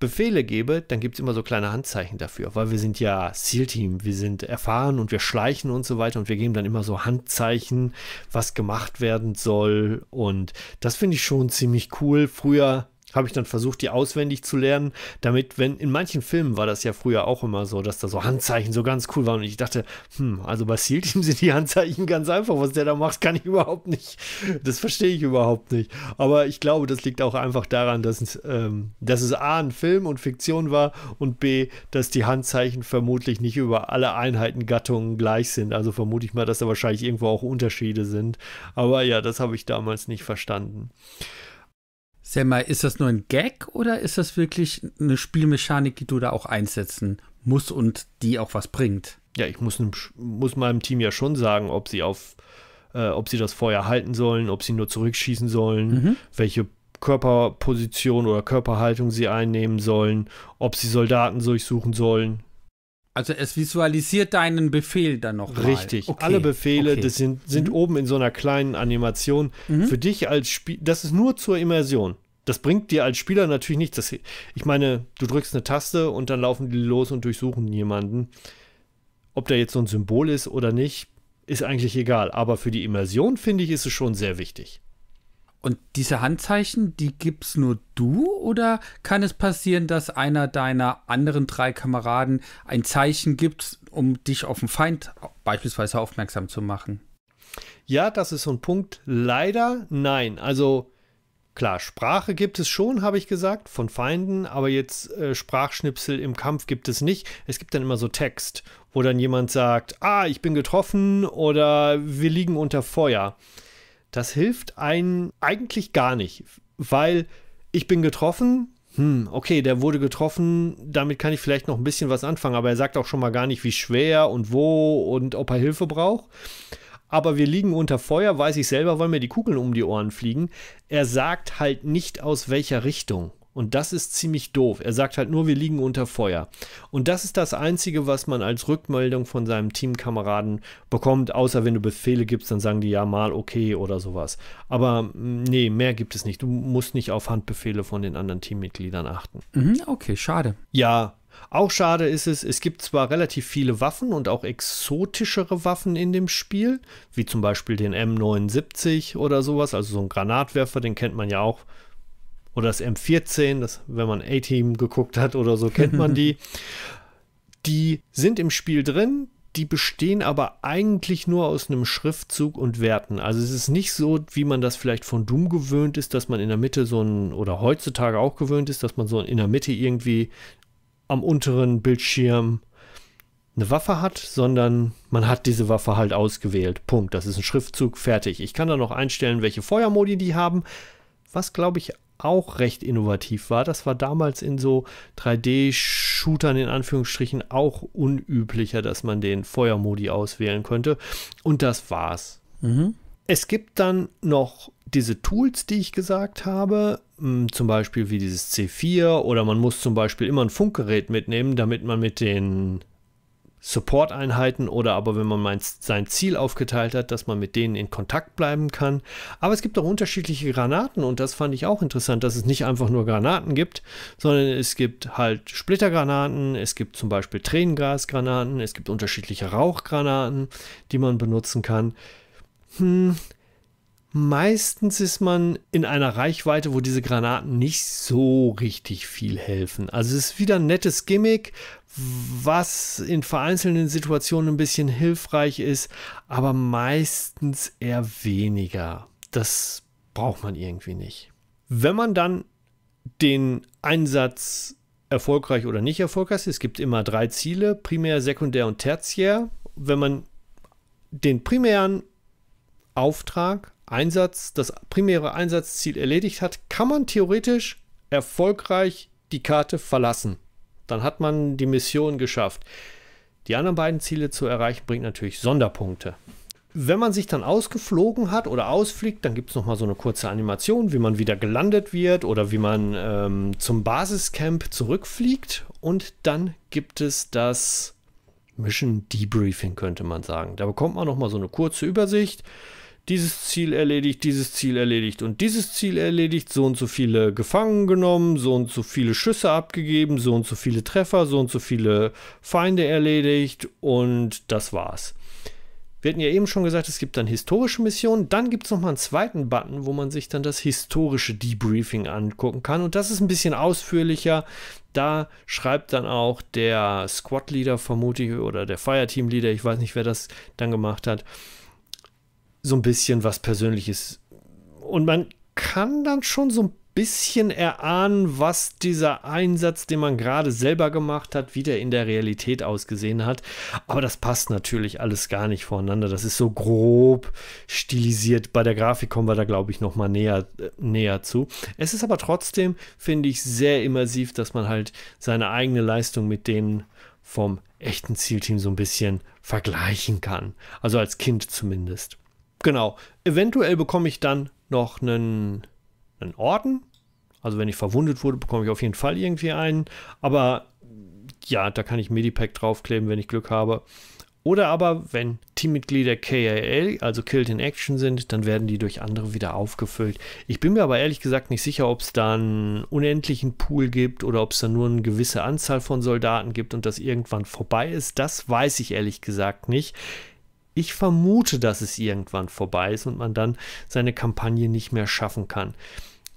Befehle gebe, dann gibt es immer so kleine Handzeichen dafür, weil wir sind ja SEAL-Team, wir sind erfahren und wir schleichen und so weiter und wir geben dann immer so Handzeichen, was gemacht werden soll und das finde ich schon ziemlich cool. Früher habe ich dann versucht, die auswendig zu lernen, damit, wenn in manchen Filmen war das ja früher auch immer so, dass da so Handzeichen so ganz cool waren und ich dachte, hm, also bei Seal Team <laughs> sind die Handzeichen ganz einfach, was der da macht, kann ich überhaupt nicht, das verstehe ich überhaupt nicht. Aber ich glaube, das liegt auch einfach daran, dass, ähm, dass es A, ein Film und Fiktion war und B, dass die Handzeichen vermutlich nicht über alle Einheitengattungen gleich sind. Also vermute ich mal, dass da wahrscheinlich irgendwo auch Unterschiede sind. Aber ja, das habe ich damals nicht verstanden. Sag mal, ist das nur ein Gag oder ist das wirklich eine Spielmechanik, die du da auch einsetzen musst und die auch was bringt? Ja, ich muss, muss meinem Team ja schon sagen, ob sie auf, äh, ob sie das Feuer halten sollen, ob sie nur zurückschießen sollen, mhm. welche Körperposition oder Körperhaltung sie einnehmen sollen, ob sie Soldaten durchsuchen sollen. Also es visualisiert deinen Befehl dann noch. Richtig. Okay. Alle Befehle, okay. das sind, sind mhm. oben in so einer kleinen Animation. Mhm. Für dich als Spiel, das ist nur zur Immersion. Das bringt dir als Spieler natürlich nichts. Das, ich meine, du drückst eine Taste und dann laufen die los und durchsuchen jemanden. Ob da jetzt so ein Symbol ist oder nicht, ist eigentlich egal. Aber für die Immersion, finde ich, ist es schon sehr wichtig. Und diese Handzeichen, die gibt's nur du oder kann es passieren, dass einer deiner anderen drei Kameraden ein Zeichen gibt, um dich auf den Feind beispielsweise aufmerksam zu machen? Ja, das ist so ein Punkt. Leider nein. Also klar, Sprache gibt es schon, habe ich gesagt, von Feinden, aber jetzt äh, Sprachschnipsel im Kampf gibt es nicht. Es gibt dann immer so Text, wo dann jemand sagt, ah, ich bin getroffen oder wir liegen unter Feuer. Das hilft einem eigentlich gar nicht, weil ich bin getroffen. Hm, okay, der wurde getroffen, damit kann ich vielleicht noch ein bisschen was anfangen, aber er sagt auch schon mal gar nicht, wie schwer und wo und ob er Hilfe braucht aber wir liegen unter Feuer, weiß ich selber, weil mir die Kugeln um die Ohren fliegen. Er sagt halt nicht aus welcher Richtung. Und das ist ziemlich doof. Er sagt halt nur, wir liegen unter Feuer. Und das ist das Einzige, was man als Rückmeldung von seinem Teamkameraden bekommt. Außer wenn du Befehle gibst, dann sagen die ja mal okay oder sowas. Aber mm, nee, mehr gibt es nicht. Du musst nicht auf Handbefehle von den anderen Teammitgliedern achten. Mhm, okay, schade. Ja, auch schade ist es, es gibt zwar relativ viele Waffen und auch exotischere Waffen in dem Spiel, wie zum Beispiel den M79 oder sowas, also so ein Granatwerfer, den kennt man ja auch oder das M14, das, wenn man A-Team geguckt hat oder so, kennt man die. <laughs> die sind im Spiel drin, die bestehen aber eigentlich nur aus einem Schriftzug und Werten. Also es ist nicht so, wie man das vielleicht von Doom gewöhnt ist, dass man in der Mitte so ein, oder heutzutage auch gewöhnt ist, dass man so in der Mitte irgendwie am unteren Bildschirm eine Waffe hat, sondern man hat diese Waffe halt ausgewählt. Punkt. Das ist ein Schriftzug, fertig. Ich kann da noch einstellen, welche Feuermodi die haben, was glaube ich auch recht innovativ war. Das war damals in so 3D-Shootern in Anführungsstrichen auch unüblicher, dass man den Feuermodi auswählen könnte. Und das war's. Mhm. Es gibt dann noch diese Tools, die ich gesagt habe, hm, zum Beispiel wie dieses C4 oder man muss zum Beispiel immer ein Funkgerät mitnehmen, damit man mit den Support-Einheiten oder aber wenn man mein, sein Ziel aufgeteilt hat, dass man mit denen in Kontakt bleiben kann. Aber es gibt auch unterschiedliche Granaten und das fand ich auch interessant, dass es nicht einfach nur Granaten gibt, sondern es gibt halt Splittergranaten, es gibt zum Beispiel Tränengasgranaten, es gibt unterschiedliche Rauchgranaten, die man benutzen kann. Hm, Meistens ist man in einer Reichweite, wo diese Granaten nicht so richtig viel helfen. Also es ist wieder ein nettes Gimmick, was in vereinzelten Situationen ein bisschen hilfreich ist, aber meistens eher weniger. Das braucht man irgendwie nicht. Wenn man dann den Einsatz erfolgreich oder nicht erfolgreich ist, es gibt immer drei Ziele, primär, sekundär und tertiär. Wenn man den primären Auftrag, Einsatz, das primäre Einsatzziel erledigt hat, kann man theoretisch erfolgreich die Karte verlassen. Dann hat man die Mission geschafft. Die anderen beiden Ziele zu erreichen, bringt natürlich Sonderpunkte. Wenn man sich dann ausgeflogen hat oder ausfliegt, dann gibt es nochmal so eine kurze Animation, wie man wieder gelandet wird oder wie man ähm, zum Basiscamp zurückfliegt. Und dann gibt es das Mission Debriefing, könnte man sagen. Da bekommt man nochmal so eine kurze Übersicht dieses Ziel erledigt, dieses Ziel erledigt und dieses Ziel erledigt, so und so viele gefangen genommen, so und so viele Schüsse abgegeben, so und so viele Treffer, so und so viele Feinde erledigt und das war's. Wir hatten ja eben schon gesagt, es gibt dann historische Missionen. Dann gibt es nochmal einen zweiten Button, wo man sich dann das historische Debriefing angucken kann. Und das ist ein bisschen ausführlicher. Da schreibt dann auch der Squad-Leader vermutlich oder der Fireteam leader ich weiß nicht, wer das dann gemacht hat, so ein bisschen was Persönliches. Und man kann dann schon so ein bisschen erahnen, was dieser Einsatz, den man gerade selber gemacht hat, wieder in der Realität ausgesehen hat. Aber das passt natürlich alles gar nicht voneinander. Das ist so grob stilisiert. Bei der Grafik kommen wir da, glaube ich, nochmal näher, äh, näher zu. Es ist aber trotzdem, finde ich, sehr immersiv, dass man halt seine eigene Leistung mit denen vom echten Zielteam so ein bisschen vergleichen kann. Also als Kind zumindest. Genau. Eventuell bekomme ich dann noch einen, einen Orden. Also wenn ich verwundet wurde, bekomme ich auf jeden Fall irgendwie einen. Aber ja, da kann ich Medipack draufkleben, wenn ich Glück habe. Oder aber, wenn Teammitglieder KAL, also Killed in Action sind, dann werden die durch andere wieder aufgefüllt. Ich bin mir aber ehrlich gesagt nicht sicher, ob es da einen unendlichen Pool gibt oder ob es da nur eine gewisse Anzahl von Soldaten gibt und das irgendwann vorbei ist. Das weiß ich ehrlich gesagt nicht. Ich vermute, dass es irgendwann vorbei ist und man dann seine Kampagne nicht mehr schaffen kann.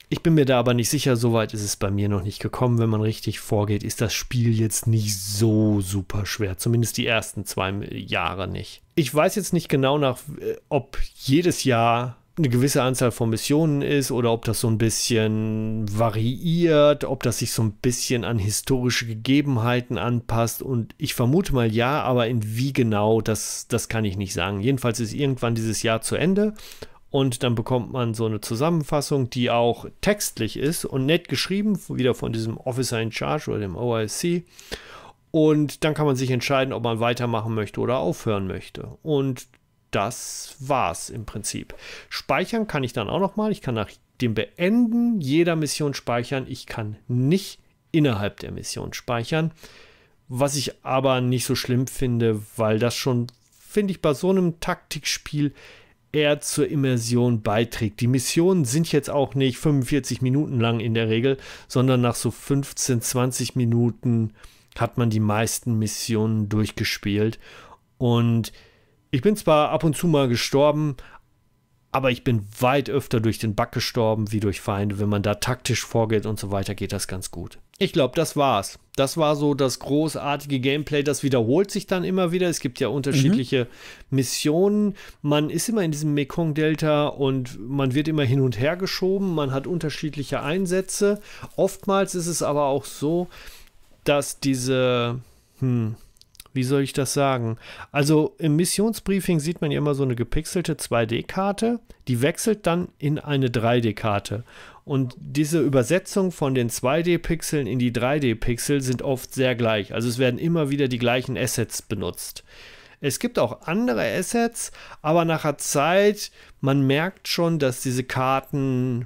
Ich bin mir da aber nicht sicher, soweit ist es bei mir noch nicht gekommen. Wenn man richtig vorgeht, ist das Spiel jetzt nicht so super schwer. Zumindest die ersten zwei Jahre nicht. Ich weiß jetzt nicht genau nach, äh, ob jedes Jahr eine gewisse Anzahl von Missionen ist oder ob das so ein bisschen variiert, ob das sich so ein bisschen an historische Gegebenheiten anpasst. Und ich vermute mal ja, aber in wie genau, das, das kann ich nicht sagen. Jedenfalls ist irgendwann dieses Jahr zu Ende und dann bekommt man so eine Zusammenfassung, die auch textlich ist und nett geschrieben, wieder von diesem Officer in Charge oder dem OIC. Und dann kann man sich entscheiden, ob man weitermachen möchte oder aufhören möchte. Und das war's im Prinzip. Speichern kann ich dann auch nochmal. Ich kann nach dem Beenden jeder Mission speichern. Ich kann nicht innerhalb der Mission speichern. Was ich aber nicht so schlimm finde, weil das schon, finde ich, bei so einem Taktikspiel eher zur Immersion beiträgt. Die Missionen sind jetzt auch nicht 45 Minuten lang in der Regel, sondern nach so 15, 20 Minuten hat man die meisten Missionen durchgespielt. Und ich bin zwar ab und zu mal gestorben, aber ich bin weit öfter durch den Bug gestorben wie durch Feinde. Wenn man da taktisch vorgeht und so weiter, geht das ganz gut. Ich glaube, das war's. Das war so das großartige Gameplay. Das wiederholt sich dann immer wieder. Es gibt ja unterschiedliche mhm. Missionen. Man ist immer in diesem Mekong-Delta und man wird immer hin und her geschoben. Man hat unterschiedliche Einsätze. Oftmals ist es aber auch so, dass diese. Hm, wie soll ich das sagen? Also im Missionsbriefing sieht man ja immer so eine gepixelte 2D-Karte, die wechselt dann in eine 3D-Karte. Und diese Übersetzung von den 2D-Pixeln in die 3D-Pixel sind oft sehr gleich. Also es werden immer wieder die gleichen Assets benutzt. Es gibt auch andere Assets, aber nach einer Zeit, man merkt schon, dass diese Karten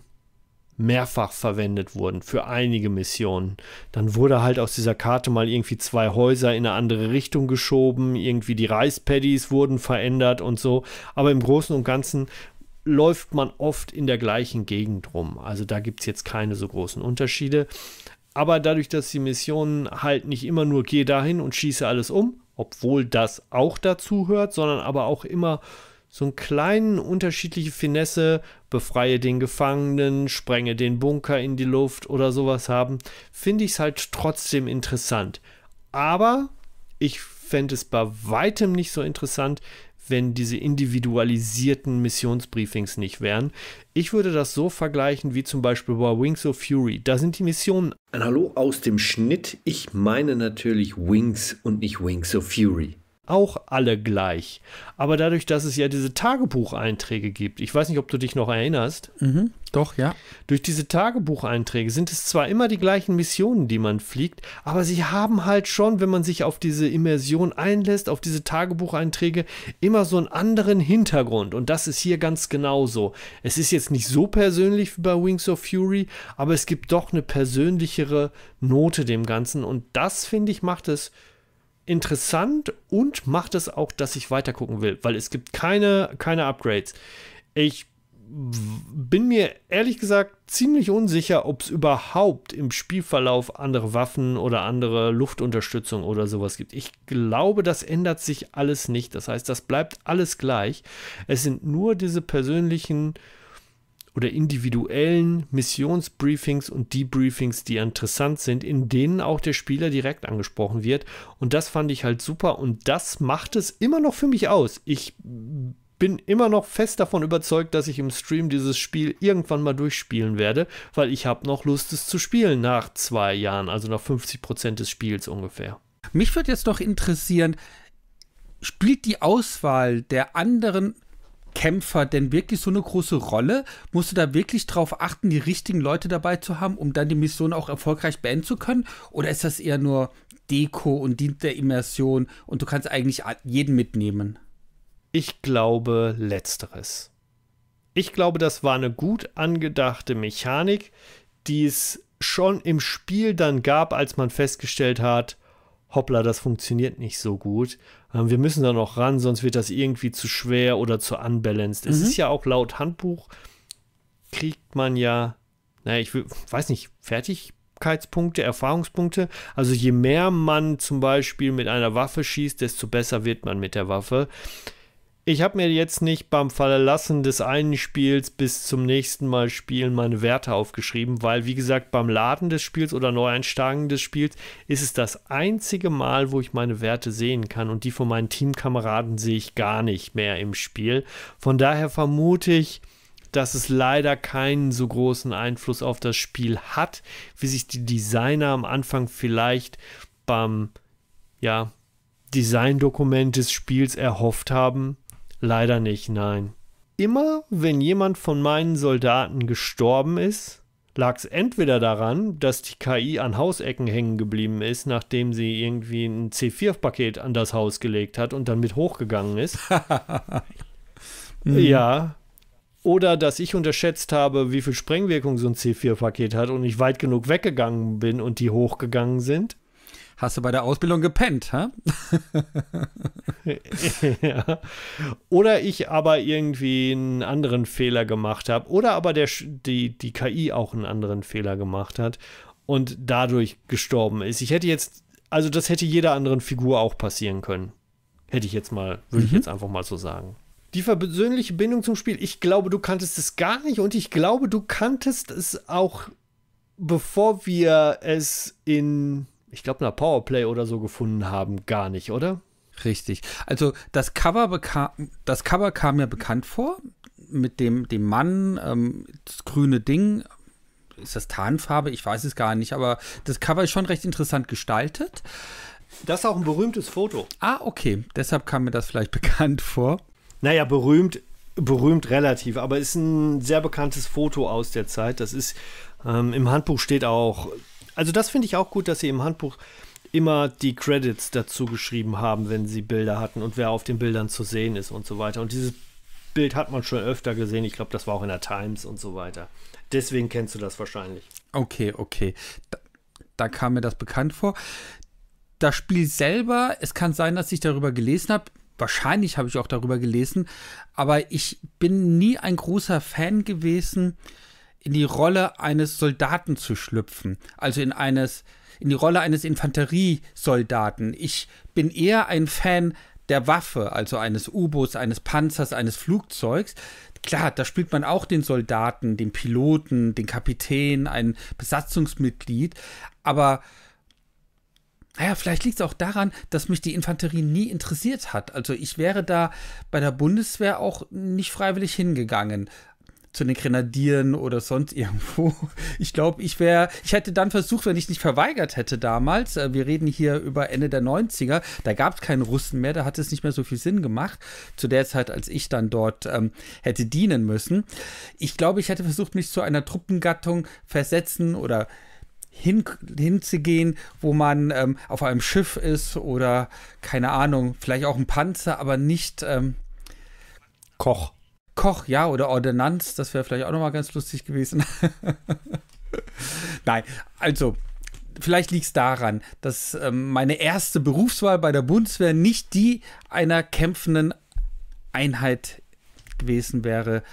mehrfach verwendet wurden für einige Missionen. Dann wurde halt aus dieser Karte mal irgendwie zwei Häuser in eine andere Richtung geschoben, irgendwie die Reispaddies wurden verändert und so. Aber im Großen und Ganzen läuft man oft in der gleichen Gegend rum. Also da gibt es jetzt keine so großen Unterschiede. Aber dadurch, dass die Missionen halt nicht immer nur gehe dahin und schieße alles um, obwohl das auch dazu hört, sondern aber auch immer so einen kleinen unterschiedliche Finesse, befreie den Gefangenen, sprenge den Bunker in die Luft oder sowas haben, finde ich es halt trotzdem interessant. Aber ich fände es bei weitem nicht so interessant, wenn diese individualisierten Missionsbriefings nicht wären. Ich würde das so vergleichen wie zum Beispiel bei Wings of Fury. Da sind die Missionen. Ein Hallo aus dem Schnitt. Ich meine natürlich Wings und nicht Wings of Fury auch alle gleich. Aber dadurch, dass es ja diese Tagebucheinträge gibt, ich weiß nicht, ob du dich noch erinnerst. Mhm, doch, ja. Durch diese Tagebucheinträge sind es zwar immer die gleichen Missionen, die man fliegt, aber sie haben halt schon, wenn man sich auf diese Immersion einlässt, auf diese Tagebucheinträge, immer so einen anderen Hintergrund. Und das ist hier ganz genauso. Es ist jetzt nicht so persönlich wie bei Wings of Fury, aber es gibt doch eine persönlichere Note dem Ganzen. Und das, finde ich, macht es interessant und macht es auch, dass ich weiter gucken will, weil es gibt keine, keine Upgrades. Ich bin mir ehrlich gesagt ziemlich unsicher, ob es überhaupt im Spielverlauf andere Waffen oder andere Luftunterstützung oder sowas gibt. Ich glaube, das ändert sich alles nicht. Das heißt, das bleibt alles gleich. Es sind nur diese persönlichen oder individuellen Missionsbriefings und Debriefings, die interessant sind, in denen auch der Spieler direkt angesprochen wird. Und das fand ich halt super und das macht es immer noch für mich aus. Ich bin immer noch fest davon überzeugt, dass ich im Stream dieses Spiel irgendwann mal durchspielen werde, weil ich habe noch Lust, es zu spielen nach zwei Jahren, also nach 50 Prozent des Spiels ungefähr. Mich würde jetzt noch interessieren, spielt die Auswahl der anderen Kämpfer denn wirklich so eine große Rolle? Musst du da wirklich darauf achten, die richtigen Leute dabei zu haben, um dann die Mission auch erfolgreich beenden zu können? Oder ist das eher nur Deko und dient der Immersion und du kannst eigentlich jeden mitnehmen? Ich glaube letzteres. Ich glaube, das war eine gut angedachte Mechanik, die es schon im Spiel dann gab, als man festgestellt hat, hoppla, das funktioniert nicht so gut. Ähm, wir müssen da noch ran, sonst wird das irgendwie zu schwer oder zu unbalanced. Mhm. Es ist mhm. ja auch laut Handbuch, kriegt man ja, naja, ich weiß nicht, Fertigkeitspunkte, Erfahrungspunkte. Also je mehr man zum Beispiel mit einer Waffe schießt, desto besser wird man mit der Waffe ich habe mir jetzt nicht beim Verlassen des einen Spiels bis zum nächsten Mal spielen meine Werte aufgeschrieben, weil wie gesagt, beim Laden des Spiels oder Neueinsteigen des Spiels ist es das einzige Mal, wo ich meine Werte sehen kann und die von meinen Teamkameraden sehe ich gar nicht mehr im Spiel. Von daher vermute ich, dass es leider keinen so großen Einfluss auf das Spiel hat, wie sich die Designer am Anfang vielleicht beim ja, Designdokument des Spiels erhofft haben, Leider nicht, nein. Immer wenn jemand von meinen Soldaten gestorben ist, lag es entweder daran, dass die KI an Hausecken hängen geblieben ist, nachdem sie irgendwie ein C4-Paket an das Haus gelegt hat und dann mit hochgegangen ist. <laughs> Mhm. Ja. Oder dass ich unterschätzt habe, wie viel Sprengwirkung so ein C4-Paket hat und ich weit genug weggegangen bin und die hochgegangen sind. Hast du bei der Ausbildung gepennt, hä? <laughs> ja. Oder ich aber irgendwie einen anderen Fehler gemacht habe. Oder aber der, die, die KI auch einen anderen Fehler gemacht hat und dadurch gestorben ist. Ich hätte jetzt, also das hätte jeder anderen Figur auch passieren können. Hätte ich jetzt mal, würde mhm. ich jetzt einfach mal so sagen. Die persönliche Bindung zum Spiel, ich glaube, du kanntest es gar nicht und ich glaube, du kanntest es auch, bevor wir es in ich glaube, einer Powerplay oder so gefunden haben, gar nicht, oder? Richtig. Also das Cover bekam, das Cover kam mir bekannt vor, mit dem, dem Mann, ähm, das grüne Ding. Ist das Tarnfarbe? Ich weiß es gar nicht, aber das Cover ist schon recht interessant gestaltet. Das ist auch ein berühmtes Foto. Ah, okay. Deshalb kam mir das vielleicht <laughs> bekannt vor. Naja, berühmt, berühmt relativ, aber ist ein sehr bekanntes Foto aus der Zeit. Das ist ähm, Im Handbuch steht auch also das finde ich auch gut, dass sie im Handbuch immer die Credits dazu geschrieben haben, wenn sie Bilder hatten und wer auf den Bildern zu sehen ist und so weiter. Und dieses Bild hat man schon öfter gesehen. Ich glaube, das war auch in der Times und so weiter. Deswegen kennst du das wahrscheinlich. Okay, okay. Da, da kam mir das bekannt vor. Das Spiel selber, es kann sein, dass ich darüber gelesen habe. Wahrscheinlich habe ich auch darüber gelesen. Aber ich bin nie ein großer Fan gewesen äh, in die Rolle eines Soldaten zu schlüpfen, also in eines in die Rolle eines Infanteriesoldaten. Ich bin eher ein Fan der Waffe, also eines U-Boots, eines Panzers, eines Flugzeugs. Klar, da spielt man auch den Soldaten, den Piloten, den Kapitän, ein Besatzungsmitglied, aber naja, vielleicht liegt es auch daran, dass mich die Infanterie nie interessiert hat. Also ich wäre da bei der Bundeswehr auch nicht freiwillig hingegangen zu den Grenadieren oder sonst <laughs> irgendwo. Ich glaube, ich wäre, ich hätte dann versucht, wenn ich nicht verweigert hätte damals, äh, wir reden hier über Ende der 90er, da gab es keinen Russen mehr, da hat es nicht mehr so viel Sinn gemacht, zu der Zeit, als ich dann dort ähm, hätte dienen müssen. Ich glaube, ich hätte versucht, mich zu einer Truppengattung versetzen oder hin, hinzugehen, wo man ähm, auf einem Schiff ist oder keine Ahnung, vielleicht auch ein Panzer, aber nicht ähm, Koch. Koch, ja, oder Ordnanz, das wäre vielleicht auch nochmal ganz lustig gewesen. <laughs> Nein, also, vielleicht liegt es daran, dass ähm, meine erste Berufswahl bei der Bundeswehr nicht die einer kämpfenden Einheit gewesen wäre,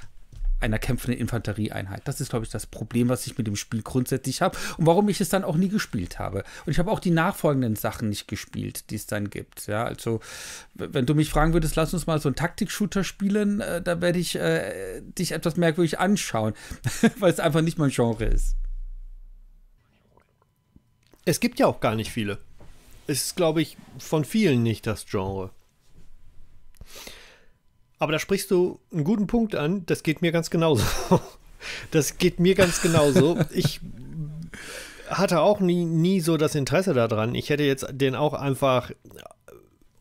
einer kämpfenden Infanterieeinheit. Das ist, glaube ich, das Problem, was ich mit dem Spiel grundsätzlich habe und warum ich es dann auch nie gespielt habe. Und ich habe auch die nachfolgenden Sachen nicht gespielt, die es dann gibt. Ja, also, wenn du mich fragen würdest, lass uns mal so einen Taktik-Shooter spielen, äh, da werde ich äh, dich etwas merkwürdig anschauen, <laughs> weil es einfach nicht mein Genre ist. Es gibt ja auch gar nicht viele. Es ist, glaube ich, von vielen nicht das Genre. Aber da sprichst du einen guten Punkt an. Das geht mir ganz genauso. <laughs> Das geht mir ganz genauso. Ich hatte auch nie, nie so das Interesse daran. Ich hätte jetzt den auch einfach,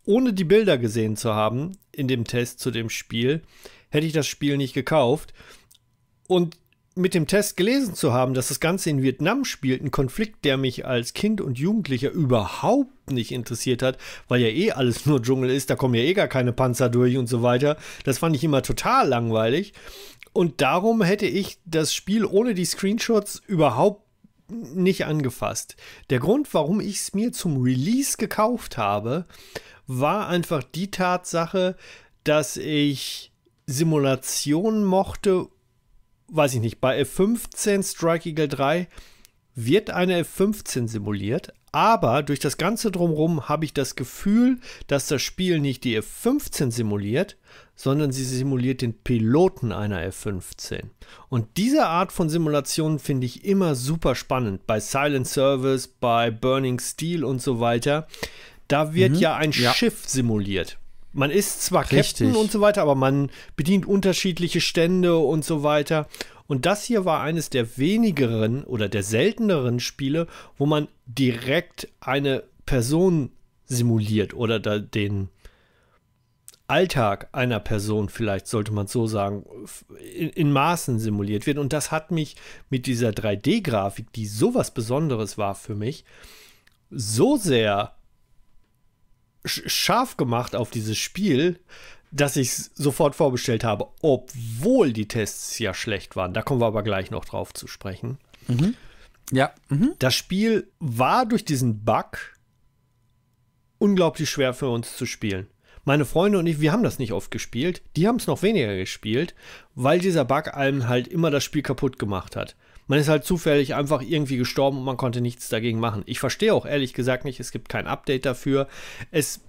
ohne die Bilder gesehen zu haben, in dem Test zu dem Spiel, hätte ich das Spiel nicht gekauft. Und mit dem Test gelesen zu haben, dass das Ganze in Vietnam spielt, ein Konflikt, der mich als Kind und Jugendlicher überhaupt nicht interessiert hat, weil ja eh alles nur Dschungel ist, da kommen ja eh gar keine Panzer durch und so weiter. Das fand ich immer total langweilig. Und darum hätte ich das Spiel ohne die Screenshots überhaupt nicht angefasst. Der Grund, warum ich es mir zum Release gekauft habe, war einfach die Tatsache, dass ich Simulationen mochte weiß ich nicht, bei F15 Strike Eagle 3 wird eine F15 simuliert, aber durch das Ganze drumherum habe ich das Gefühl, dass das Spiel nicht die F15 simuliert, sondern sie simuliert den Piloten einer F15. Und diese Art von Simulationen finde ich immer super spannend. Bei Silent Service, bei Burning Steel und so weiter. Da wird mhm. ja ein ja. Schiff simuliert man ist zwar Richtig. Captain und so weiter, aber man bedient unterschiedliche Stände und so weiter. Und das hier war eines der wenigeren oder der selteneren Spiele, wo man direkt eine Person simuliert oder den Alltag einer Person vielleicht, sollte man so sagen, in, in, Maßen simuliert wird. Und das hat mich mit dieser 3D-Grafik, die sowas Besonderes war für mich, so sehr scharf gemacht auf dieses Spiel, dass ich es sofort vorbestellt habe, obwohl die Tests ja schlecht waren. Da kommen wir aber gleich noch drauf zu sprechen. Mhm. Ja. Mhm. Das Spiel war durch diesen Bug unglaublich schwer für uns zu spielen. Meine Freunde und ich, wir haben das nicht oft gespielt. Die haben es noch weniger gespielt, weil dieser Bug allen halt immer das Spiel kaputt gemacht hat. Man ist halt zufällig einfach irgendwie gestorben und man konnte nichts dagegen machen. Ich verstehe auch ehrlich gesagt nicht, es gibt kein Update dafür. Es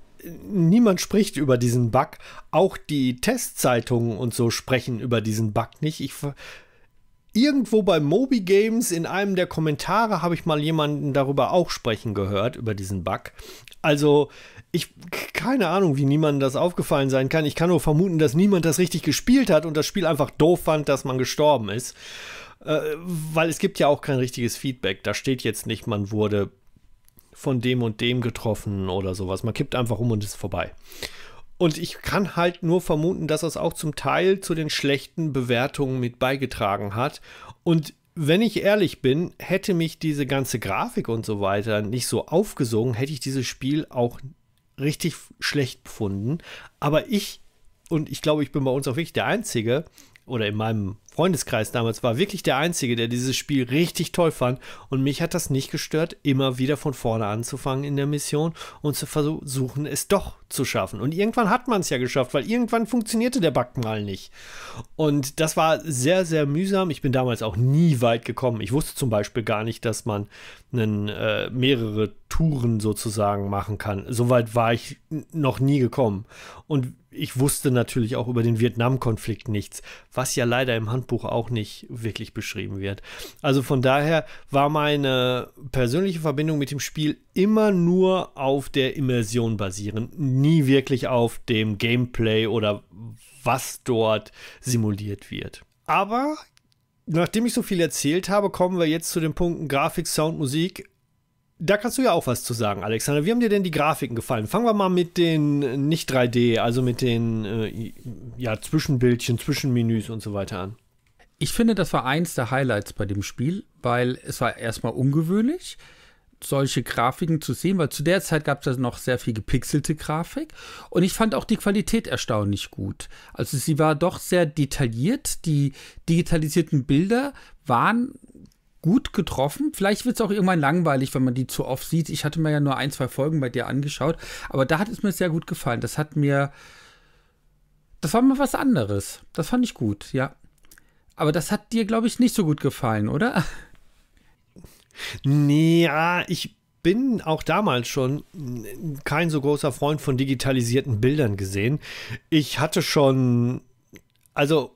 niemand spricht über diesen Bug. Auch die Testzeitungen und so sprechen über diesen Bug nicht. Ich irgendwo bei Moby Games in einem der Kommentare habe ich mal jemanden darüber auch sprechen gehört über diesen Bug. Also ich keine Ahnung, wie niemandem das aufgefallen sein kann. Ich kann nur vermuten, dass niemand das richtig gespielt hat und das Spiel einfach doof fand, dass man gestorben ist. Äh, weil es gibt ja auch kein richtiges Feedback. Da steht jetzt nicht, man wurde von dem und dem getroffen oder sowas. Man kippt einfach um und ist vorbei. Und ich kann halt nur vermuten, dass das auch zum Teil zu den schlechten Bewertungen mit beigetragen hat. Und wenn ich ehrlich bin, hätte mich diese ganze Grafik und so weiter nicht so aufgesogen, hätte ich dieses Spiel auch richtig schlecht befunden. Aber ich, und ich glaube, ich bin bei uns auch wirklich der Einzige, oder in meinem Freundeskreis damals war wirklich der Einzige, der dieses Spiel richtig toll fand. Und mich hat das nicht gestört, immer wieder von vorne anzufangen in der Mission und zu versuchen, es doch zu schaffen. Und irgendwann hat man es ja geschafft, weil irgendwann funktionierte der Bug mal nicht. Und das war sehr, sehr mühsam. Ich bin damals auch nie weit gekommen. Ich wusste zum Beispiel gar nicht, dass man einen, äh, mehrere Touren sozusagen machen kann. So weit war ich noch nie gekommen. Und ich wusste natürlich auch über den Vietnam-Konflikt nichts, was ja leider im Handbuch auch nicht wirklich beschrieben wird. Also von daher war meine persönliche Verbindung mit dem Spiel immer nur auf der Immersion basierend, nie wirklich auf dem Gameplay oder was dort simuliert wird. Aber nachdem ich so viel erzählt habe, kommen wir jetzt zu den Punkten Grafik, Sound, Musik da kannst du ja auch was zu sagen, Alexander. Wie haben dir denn die Grafiken gefallen? Fangen wir mal mit den äh, nicht 3D, also mit den äh, ja, Zwischenbildchen, Zwischenmenüs und so weiter an. Ich finde, das war eins der Highlights bei dem Spiel, weil es war erstmal ungewöhnlich, solche Grafiken zu sehen, weil zu der Zeit gab es ja noch sehr viel gepixelte Grafik und ich fand auch die Qualität erstaunlich gut. Also sie war doch sehr detailliert, die digitalisierten Bilder waren gut getroffen. Vielleicht wird es auch irgendwann langweilig, wenn man die zu oft sieht. Ich hatte mir ja nur ein, zwei Folgen bei dir angeschaut, aber da hat es mir sehr gut gefallen. Das hat mir. Das war mal was anderes. Das fand ich gut, ja. Aber das hat dir, glaube ich, nicht so gut gefallen, oder? ja, ah, ich bin auch damals schon kein so großer Freund von digitalisierten Bildern gesehen. Ich hatte schon, also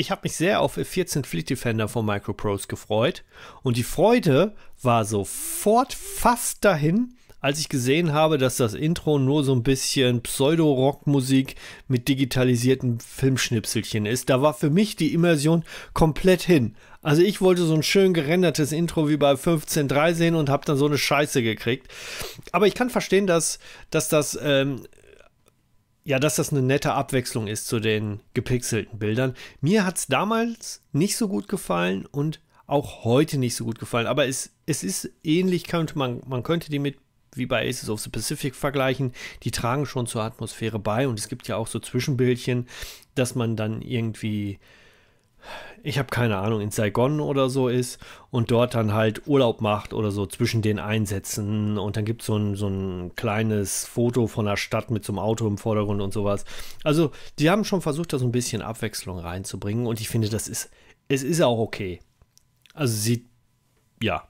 ich habe mich sehr auf 14 Fleet Defender von Microprose gefreut und die Freude war sofort fast dahin, als ich gesehen habe, dass das Intro nur so ein bisschen Pseudo-Rockmusik mit digitalisierten Filmschnipselchen ist. Da war für mich die Immersion komplett hin. Also ich wollte so ein schön gerendertes Intro wie bei 15.3 sehen und habe dann so eine Scheiße gekriegt. Aber ich kann verstehen, dass, dass das ähm, ja, dass das eine nette Abwechslung ist zu den gepixelten Bildern. Mir hat es damals nicht so gut gefallen und auch heute nicht so gut gefallen. Aber es, es ist ähnlich, könnte man, man könnte die mit wie bei Aces of the Pacific vergleichen. Die tragen schon zur Atmosphäre bei und es gibt ja auch so Zwischenbildchen, dass man dann irgendwie ich habe keine Ahnung, in Saigon oder so ist und dort dann halt Urlaub macht oder so zwischen den Einsätzen und dann gibt so es so ein kleines Foto von der Stadt mit so einem Auto im Vordergrund und sowas. Also die haben schon versucht, da so ein bisschen Abwechslung reinzubringen und ich finde, das ist, es ist auch okay. Also sie, ja.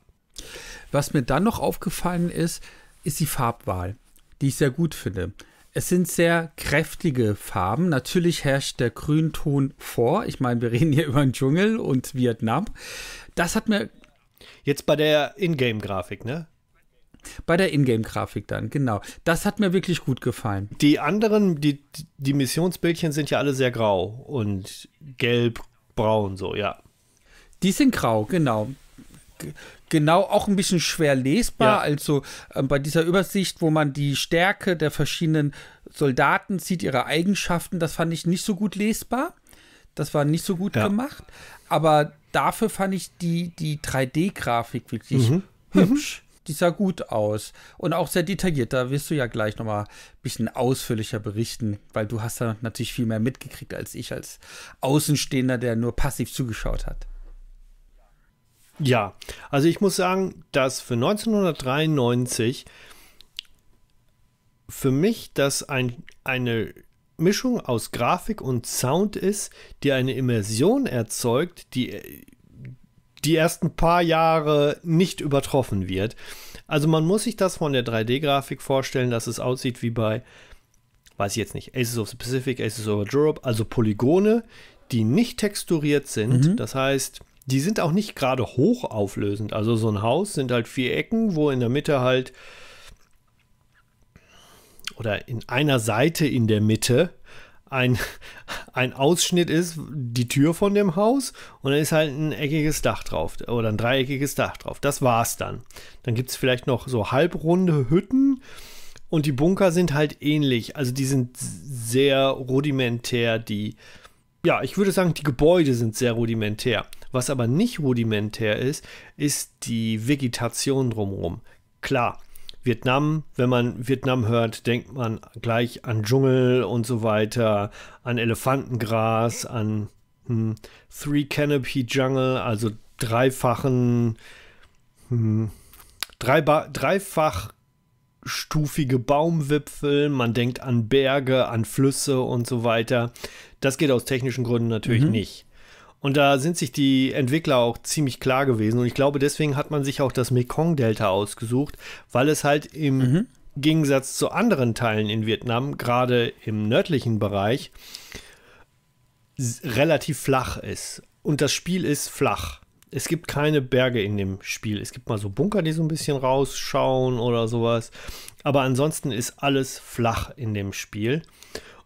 Was mir dann noch aufgefallen ist, ist die Farbwahl, die ich sehr gut finde. Es sind sehr kräftige Farben. Natürlich herrscht der Grünton vor. Ich meine, wir reden hier <laughs> über den Dschungel und Vietnam. Das hat mir. Jetzt bei der Ingame-Grafik, ne? Bei der Ingame-Grafik dann, genau. Das hat mir wirklich gut gefallen. Die anderen, die, die Missionsbildchen sind ja alle sehr grau und gelb, braun, so, ja. Die sind grau, genau. Genau, auch ein bisschen schwer lesbar. Ja. Also äh, bei dieser Übersicht, wo man die Stärke der verschiedenen Soldaten sieht, ihre Eigenschaften, das fand ich nicht so gut lesbar. Das war nicht so gut ja. gemacht. Aber dafür fand ich die, die 3D-Grafik wirklich mhm. mhm. hübsch. Mhm. Die sah gut aus und auch sehr detailliert. Da wirst du ja gleich nochmal ein bisschen ausführlicher berichten, weil du hast da natürlich viel mehr mitgekriegt als ich als Außenstehender, der nur passiv zugeschaut hat. Ja, also ich muss sagen, dass für 1993 für mich das ein, eine Mischung aus Grafik und Sound ist, die eine Immersion erzeugt, die die ersten paar Jahre nicht übertroffen wird. Also man muss sich das von der 3D-Grafik vorstellen, dass es aussieht wie bei, weiß ich jetzt nicht, Aces of the Pacific, Aces of Europe, also Polygone, die nicht texturiert sind. Mhm. Das heißt, die sind auch nicht gerade hochauflösend. Also so ein Haus sind halt vier Ecken, wo in der Mitte halt oder in einer Seite in der Mitte ein, <laughs> ein Ausschnitt ist, die Tür von dem Haus und dann ist halt ein eckiges Dach drauf oder ein dreieckiges Dach drauf. Das war's dann. Dann gibt es vielleicht noch so halbrunde Hütten und die Bunker sind halt ähnlich. Also die sind sehr rudimentär, die, ja, ich würde sagen, die Gebäude sind sehr rudimentär. Was aber nicht rudimentär ist, ist die Vegetation drumherum. Klar, Vietnam, wenn man Vietnam hört, denkt man gleich an Dschungel und so weiter, an Elefantengras, an hm, Three Canopy Jungle, also dreifachen, hm, drei dreifach stufige Baumwipfel, man denkt an Berge, an Flüsse und so weiter. Das geht aus technischen Gründen natürlich mhm. nicht. Und da sind sich die Entwickler auch ziemlich klar gewesen. Und ich glaube, deswegen hat man sich auch das Mekong-Delta ausgesucht, weil es halt im mhm. Gegensatz zu anderen Teilen in Vietnam, gerade im nördlichen Bereich, relativ flach ist. Und das Spiel ist flach. Es gibt keine Berge in dem Spiel. Es gibt mal so Bunker, die so ein bisschen rausschauen oder sowas. Aber ansonsten ist alles flach in dem Spiel.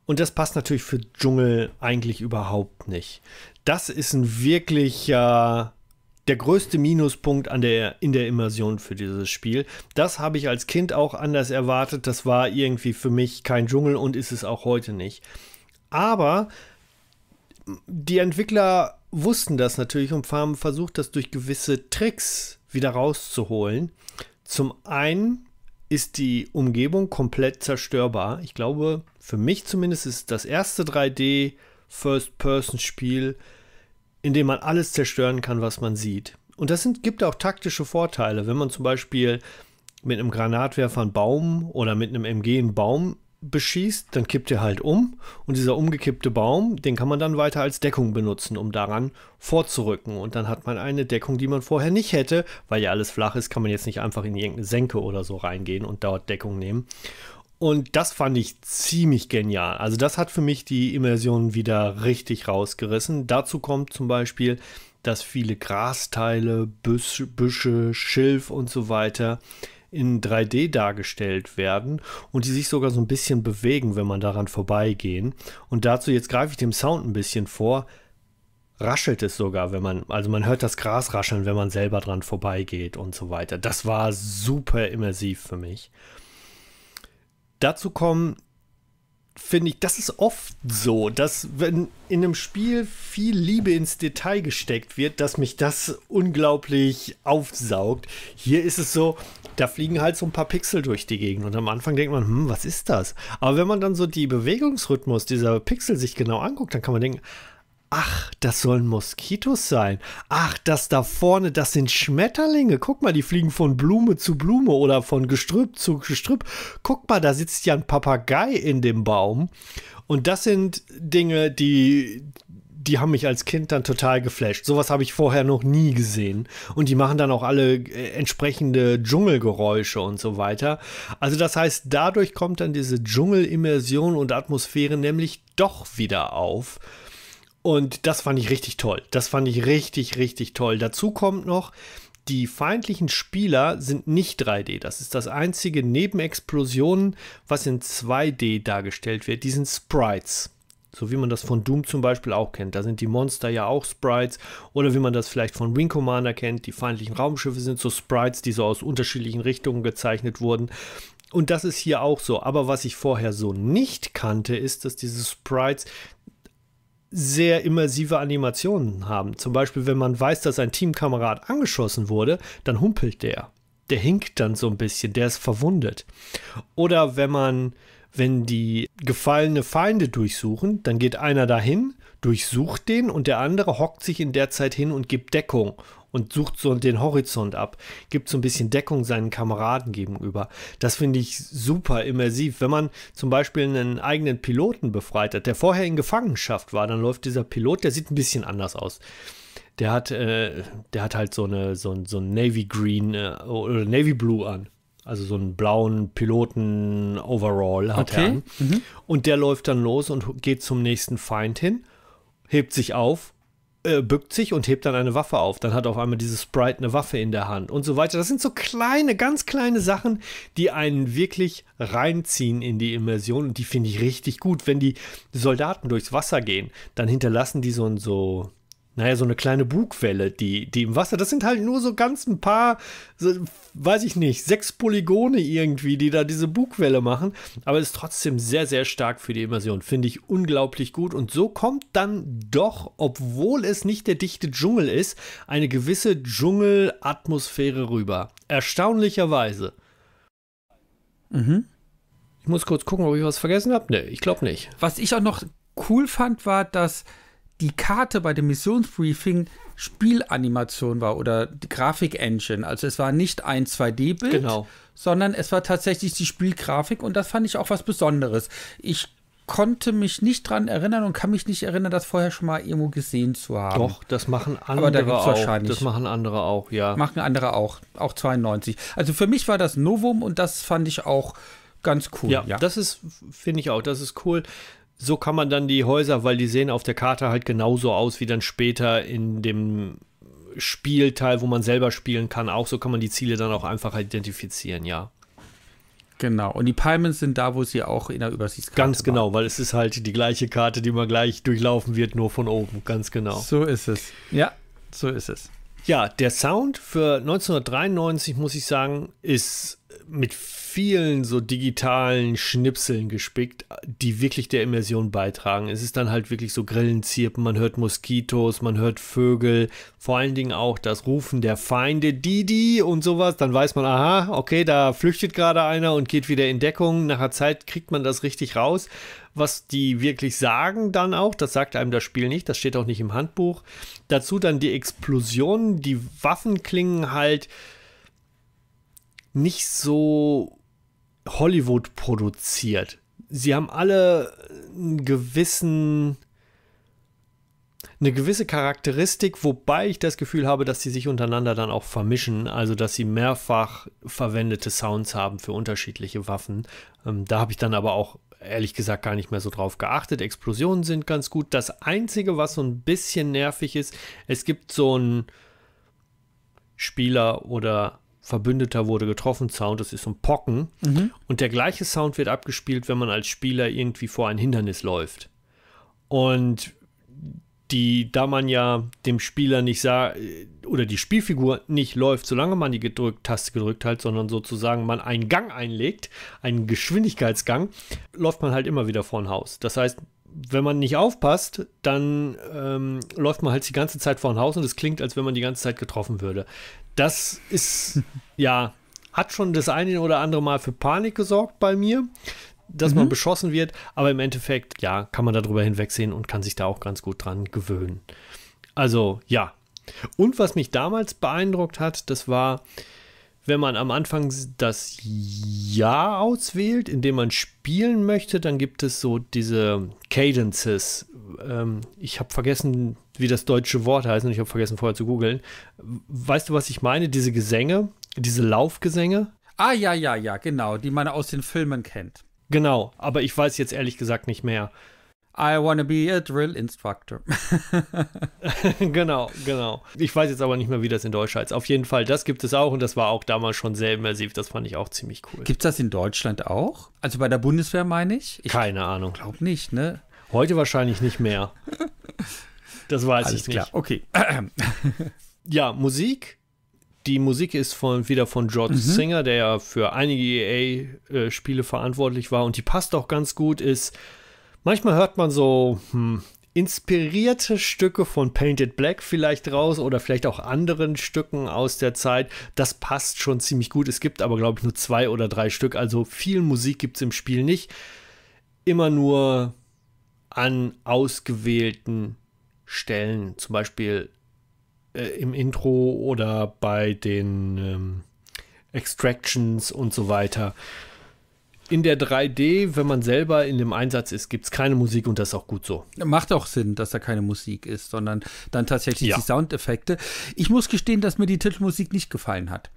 Und das passt natürlich für Dschungel eigentlich überhaupt nicht. Das ist ein wirklicher, der größte Minuspunkt an der, in der Immersion für dieses Spiel. Das habe ich als Kind auch anders erwartet. Das war irgendwie für mich kein Dschungel und ist es auch heute nicht. Aber die Entwickler wussten das natürlich und haben versucht, das durch gewisse Tricks wieder rauszuholen. Zum einen ist die Umgebung komplett zerstörbar. Ich glaube, für mich zumindest ist das erste 3D First-Person-Spiel, in dem man alles zerstören kann, was man sieht. Und das sind, gibt auch taktische Vorteile. Wenn man zum Beispiel mit einem Granatwerfer einen Baum oder mit einem MG einen Baum beschießt, dann kippt er halt um und dieser umgekippte Baum, den kann man dann weiter als Deckung benutzen, um daran vorzurücken. Und dann hat man eine Deckung, die man vorher nicht hätte, weil ja alles flach ist, kann man jetzt nicht einfach in irgendeine Senke oder so reingehen und dort Deckung nehmen. Und das fand ich ziemlich genial. Also das hat für mich die Immersion wieder richtig rausgerissen. Dazu kommt zum Beispiel, dass viele Grasteile, Büsche, Büsche Schilf und so weiter in 3D dargestellt werden und die sich sogar so ein bisschen bewegen, wenn man daran vorbeigehen. Und dazu, jetzt greife ich dem Sound ein bisschen vor, raschelt es sogar, wenn man, also man hört das Gras rascheln, wenn man selber dran vorbeigeht und so weiter. Das war super immersiv für mich. Dazu kommen finde ich, das ist oft so, dass wenn in einem Spiel viel Liebe ins Detail gesteckt wird, dass mich das unglaublich aufsaugt. Hier ist es so, da fliegen halt so ein paar Pixel durch die Gegend. Und am Anfang denkt man, hm, was ist das? Aber wenn man dann so die Bewegungsrhythmus dieser Pixel sich genau anguckt, dann kann man denken, Ach, das sollen Moskitos sein. Ach, das da vorne, das sind Schmetterlinge. Guck mal, die fliegen von Blume zu Blume oder von Gestrüpp zu Gestrüpp. Guck mal, da sitzt ja ein Papagei in dem Baum. Und das sind Dinge, die, die haben mich als Kind dann total geflasht. Sowas habe ich vorher noch nie gesehen. Und die machen dann auch alle äh, entsprechende Dschungelgeräusche und so weiter. Also das heißt, dadurch kommt dann diese Dschungelimmersion und Atmosphäre nämlich doch wieder auf. Und das fand ich richtig toll. Das fand ich richtig, richtig toll. Dazu kommt noch, die feindlichen Spieler sind nicht 3D. Das ist das einzige neben was in 2D dargestellt wird. Die sind Sprites. So wie man das von Doom zum Beispiel auch kennt. Da sind die Monster ja auch Sprites. Oder wie man das vielleicht von Wing Commander kennt. Die feindlichen Raumschiffe sind so Sprites, die so aus unterschiedlichen Richtungen gezeichnet wurden. Und das ist hier auch so. Aber was ich vorher so nicht kannte, ist, dass diese Sprites sehr immersive Animationen haben. Zum Beispiel, wenn man weiß, dass ein Teamkamerad angeschossen wurde, dann humpelt der. Der hinkt dann so ein bisschen, der ist verwundet. Oder wenn man wenn die gefallene Feinde durchsuchen, dann geht einer dahin, durchsucht den und der andere hockt sich in der Zeit hin und gibt Deckung und sucht so den Horizont ab, gibt so ein bisschen Deckung seinen Kameraden gegenüber. Das finde ich super immersiv. Wenn man zum Beispiel einen eigenen Piloten befreit hat, der vorher in Gefangenschaft war, dann läuft dieser Pilot, der sieht ein bisschen anders aus der hat, äh, der hat halt so eine so ein, so ein Navy Green äh, oder Navy Blue an. Also so einen blauen Piloten-Overall hat okay. er an. Mhm. Und der läuft dann los und geht zum nächsten Feind hin, hebt sich auf, äh, bückt sich und hebt dann eine Waffe auf. Dann hat auf einmal dieses Sprite eine Waffe in der Hand und so weiter. Das sind so kleine, ganz kleine Sachen, die einen wirklich reinziehen in die Immersion. Und die finde ich richtig gut. Wenn die Soldaten durchs Wasser gehen, dann hinterlassen die so ein so naja, so eine kleine Bugwelle, die, die im Wasser, das sind halt nur so ganz ein paar, so, weiß ich nicht, sechs Polygone irgendwie, die da diese Bugwelle machen, aber ist trotzdem sehr, sehr stark für die Immersion, finde ich unglaublich gut und so kommt dann doch, obwohl es nicht der dichte Dschungel ist, eine gewisse Dschungelatmosphäre rüber. Erstaunlicherweise. Mhm. Ich muss kurz gucken, ob ich was vergessen habe. Ne, ich glaube nicht. Was ich auch noch cool fand, war, dass die Karte bei dem Missionsbriefing Spielanimation war oder die Grafik-Engine. Also es war nicht ein 2D-Bild, genau. sondern es war tatsächlich die Spielgrafik und das fand ich auch was Besonderes. Ich konnte mich nicht dran erinnern und kann mich nicht erinnern, das vorher schon mal irgendwo gesehen zu haben. Doch, das machen andere Aber da gibt's auch. Wahrscheinlich. Das machen andere auch, ja. Machen andere auch, auch 92. Also für mich war das Novum und das fand ich auch ganz cool. Ja, ja. das ist, finde ich auch, das ist cool so kann man dann die Häuser, weil die sehen auf der Karte halt genauso aus wie dann später in dem Spielteil, wo man selber spielen kann. Auch so kann man die Ziele dann auch einfach identifizieren, ja. Genau, und die Palmen sind da, wo sie auch in der Übersichtskarte Ganz genau, waren. weil es ist halt die gleiche Karte, die man gleich durchlaufen wird, nur von oben, ganz genau. So ist es. Ja, so ist es. Ja, der Sound für 1993, muss ich sagen, ist mit vielen so digitalen Schnipseln gespickt, die wirklich der Immersion beitragen. Es ist dann halt wirklich so Grillenzirpen, man hört Moskitos, man hört Vögel, vor allen Dingen auch das Rufen der Feinde, Didi und sowas. Dann weiß man, aha, okay, da flüchtet gerade einer und geht wieder in Deckung. Nach einer Zeit kriegt man das richtig raus, was die wirklich sagen dann auch. Das sagt einem das Spiel nicht, das steht auch nicht im Handbuch. Dazu dann die Explosionen, die Waffen klingen halt nicht so Hollywood produziert. Sie haben alle einen gewissen eine gewisse Charakteristik, wobei ich das Gefühl habe, dass sie sich untereinander dann auch vermischen, also dass sie mehrfach verwendete Sounds haben für unterschiedliche Waffen. Ähm, da habe ich dann aber auch ehrlich gesagt gar nicht mehr so drauf geachtet. Explosionen sind ganz gut. Das Einzige, was so ein bisschen nervig ist, es gibt so einen Spieler oder Verbündeter wurde getroffen Sound, das ist so ein Pocken. Mhm. Und der gleiche Sound wird abgespielt, wenn man als Spieler irgendwie vor ein Hindernis läuft. Und die, da man ja dem Spieler nicht sah, oder die Spielfigur nicht läuft, solange man die gedrückt, Taste gedrückt hat, sondern sozusagen man einen Gang einlegt, einen Geschwindigkeitsgang, läuft man halt immer wieder vor ein Haus. Das heißt, wenn man nicht aufpasst, dann ähm, läuft man halt die ganze Zeit vor ein Haus und es klingt, als wenn man die ganze Zeit getroffen würde. Das ist, <laughs> ja, hat schon das eine oder andere Mal für Panik gesorgt bei mir, dass mhm. man beschossen wird, aber im Endeffekt, ja, kann man darüber hinwegsehen und kann sich da auch ganz gut dran gewöhnen. Also, ja. Und was mich damals beeindruckt hat, das war, wenn man am Anfang das Jahr auswählt, in dem man spielen möchte, dann gibt es so diese Cadences. Ähm, ich habe vergessen, wie das deutsche Wort heißt und ich habe vergessen vorher zu googeln. Weißt du, was ich meine? Diese Gesänge, diese Laufgesänge? Ah, ja, ja, ja, genau, die man aus den Filmen kennt. Genau, aber ich weiß jetzt ehrlich gesagt nicht mehr. I wanna be a drill instructor. <laughs> <laughs> genau, genau. Ich weiß jetzt aber nicht mehr, wie das in Deutsch heißt. Auf jeden Fall, das gibt es auch und das war auch damals schon sehr immersiv. Das fand ich auch ziemlich cool. Gibt es das in Deutschland auch? Also bei der Bundeswehr meine ich? ich Keine Ahnung. Ich glaube nicht, ne? Heute wahrscheinlich nicht mehr. <laughs> Das weiß Alles ich nicht. klar, okay. <clears throat> ja, Musik. Die Musik ist von, wieder von George mhm. Singer, der ja für einige EA-Spiele äh, verantwortlich war und die passt auch ganz gut, ist Manchmal hört man so hm, inspirierte Stücke von Painted Black vielleicht raus oder vielleicht auch anderen Stücken aus der Zeit. Das passt schon ziemlich gut. Es gibt aber, glaube ich, nur zwei oder drei Stück. Also viel Musik gibt es im Spiel nicht. Immer nur an ausgewählten Stellen, zum Beispiel äh, im Intro oder bei den ähm, Extractions und so weiter in der 3D, wenn man selber in dem Einsatz ist, gibt es keine Musik und das ist auch gut so. Macht auch Sinn, dass da keine Musik ist, sondern dann tatsächlich ja. die Soundeffekte. Ich muss gestehen, dass mir die Titelmusik nicht gefallen hat.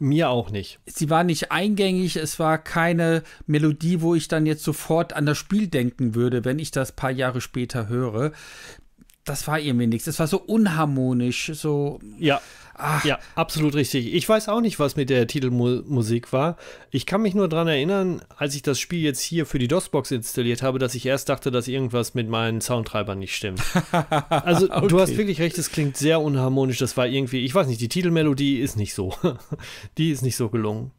Mir auch nicht. Sie war nicht eingängig, es war keine Melodie, wo ich dann jetzt sofort an das Spiel denken würde, wenn ich das paar Jahre später höre das war irgendwie nichts. Das war so unharmonisch, so. Ja. Ach. Ja, absolut richtig. Ich weiß auch nicht, was mit der Titelmusik war. Ich kann mich nur daran erinnern, als ich das Spiel jetzt hier für die DOS-Box installiert habe, dass ich erst dachte, dass irgendwas mit meinen Soundtreibern nicht stimmt. <laughs> Also, okay. du hast wirklich recht, es klingt sehr unharmonisch. Das war irgendwie, ich weiß nicht, die Titelmelodie ist nicht so. <laughs> die ist nicht so gelungen.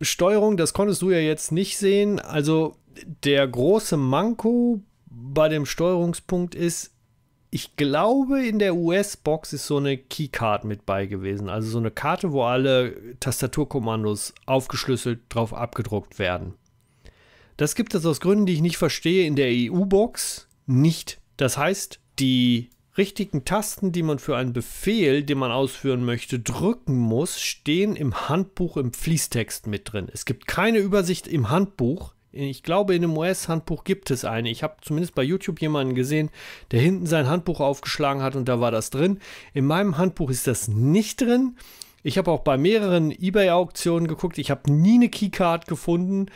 Steuerung, das konntest du ja jetzt nicht sehen. Also, der große Manko bei dem Steuerungspunkt ist, ich glaube, in der US-Box ist so eine Keycard mit bei gewesen. Also so eine Karte, wo alle Tastaturkommandos aufgeschlüsselt drauf abgedruckt werden. Das gibt es aus Gründen, die ich nicht verstehe, in der EU-Box nicht. Das heißt, die richtigen Tasten, die man für einen Befehl, den man ausführen möchte, drücken muss, stehen im Handbuch im Fließtext mit drin. Es gibt keine Übersicht im Handbuch, ich glaube, in dem US-Handbuch gibt es eine. Ich habe zumindest bei YouTube jemanden gesehen, der hinten sein Handbuch aufgeschlagen hat und da war das drin. In meinem Handbuch ist das nicht drin. Ich habe auch bei mehreren eBay-Auktionen geguckt. Ich habe nie eine Keycard gefunden.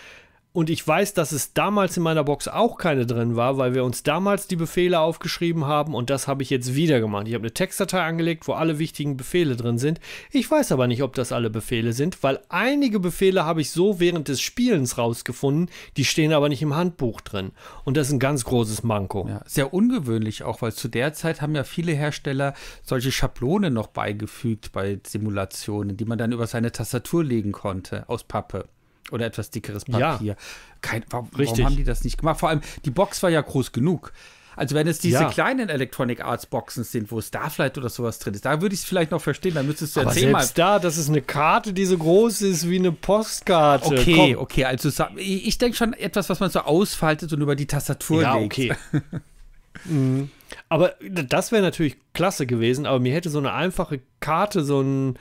Und ich weiß, dass es damals in meiner Box auch keine drin war, weil wir uns damals die Befehle aufgeschrieben haben und das habe ich jetzt wieder gemacht. Ich habe eine Textdatei angelegt, wo alle wichtigen Befehle drin sind. Ich weiß aber nicht, ob das alle Befehle sind, weil einige Befehle habe ich so während des Spielens rausgefunden, die stehen aber nicht im Handbuch drin. Und das ist ein ganz großes Manko. Ja, sehr ungewöhnlich auch, weil zu der Zeit haben ja viele Hersteller solche Schablonen noch beigefügt bei Simulationen, die man dann über seine Tastatur legen konnte aus Pappe. Oder etwas dickeres Papier. Ja. Kein, warum, Richtig. warum haben die das nicht gemacht? Vor allem, die Box war ja groß genug. Also wenn es diese ja. kleinen Electronic Arts Boxen sind, wo Starflight oder sowas drin ist, da würde ich es vielleicht noch verstehen, dann müsstest du ja zehnmal. Selbst mal. da, das ist eine Karte, die so groß ist wie eine Postkarte. Okay, Komm. okay, also ich, ich denke schon etwas, was man so ausfaltet und über die Tastatur ja, legt. okay. <laughs> mhm. Aber das wäre natürlich klasse gewesen, aber mir hätte so eine einfache Karte, so ein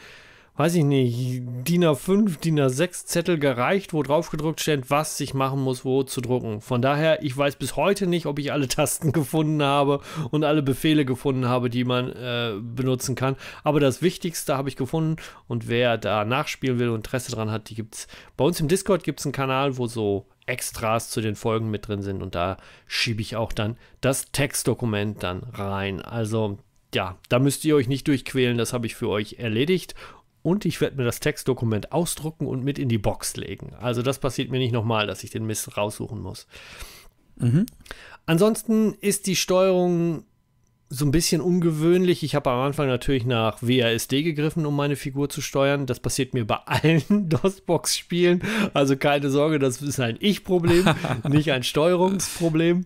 weiß ich nicht, DIN A5, DIN A6 Zettel gereicht, wo drauf gedruckt steht, was ich machen muss, wo zu drucken. Von daher, ich weiß bis heute nicht, ob ich alle <laughs> Tasten gefunden habe und alle Befehle gefunden habe, die man äh, benutzen kann. Aber das Wichtigste habe ich gefunden und wer da nachspielen will und Interesse daran hat, die gibt es. Bei uns im Discord gibt es einen Kanal, wo so Extras zu den Folgen mit drin sind und da schiebe ich auch dann das Textdokument dann rein. Also ja, da müsst ihr euch nicht durchquälen, das habe ich für euch erledigt und ich werde mir das Textdokument ausdrucken und mit in die Box legen. Also das passiert mir nicht nochmal, dass ich den Mist raussuchen muss. Mhm. Ansonsten ist die Steuerung so ein bisschen ungewöhnlich. Ich habe am Anfang natürlich nach WASD gegriffen, um meine Figur zu steuern. Das passiert mir bei allen <laughs> DOS-Box-Spielen. Also keine Sorge, das ist ein Ich-Problem, <laughs> nicht ein Steuerungsproblem.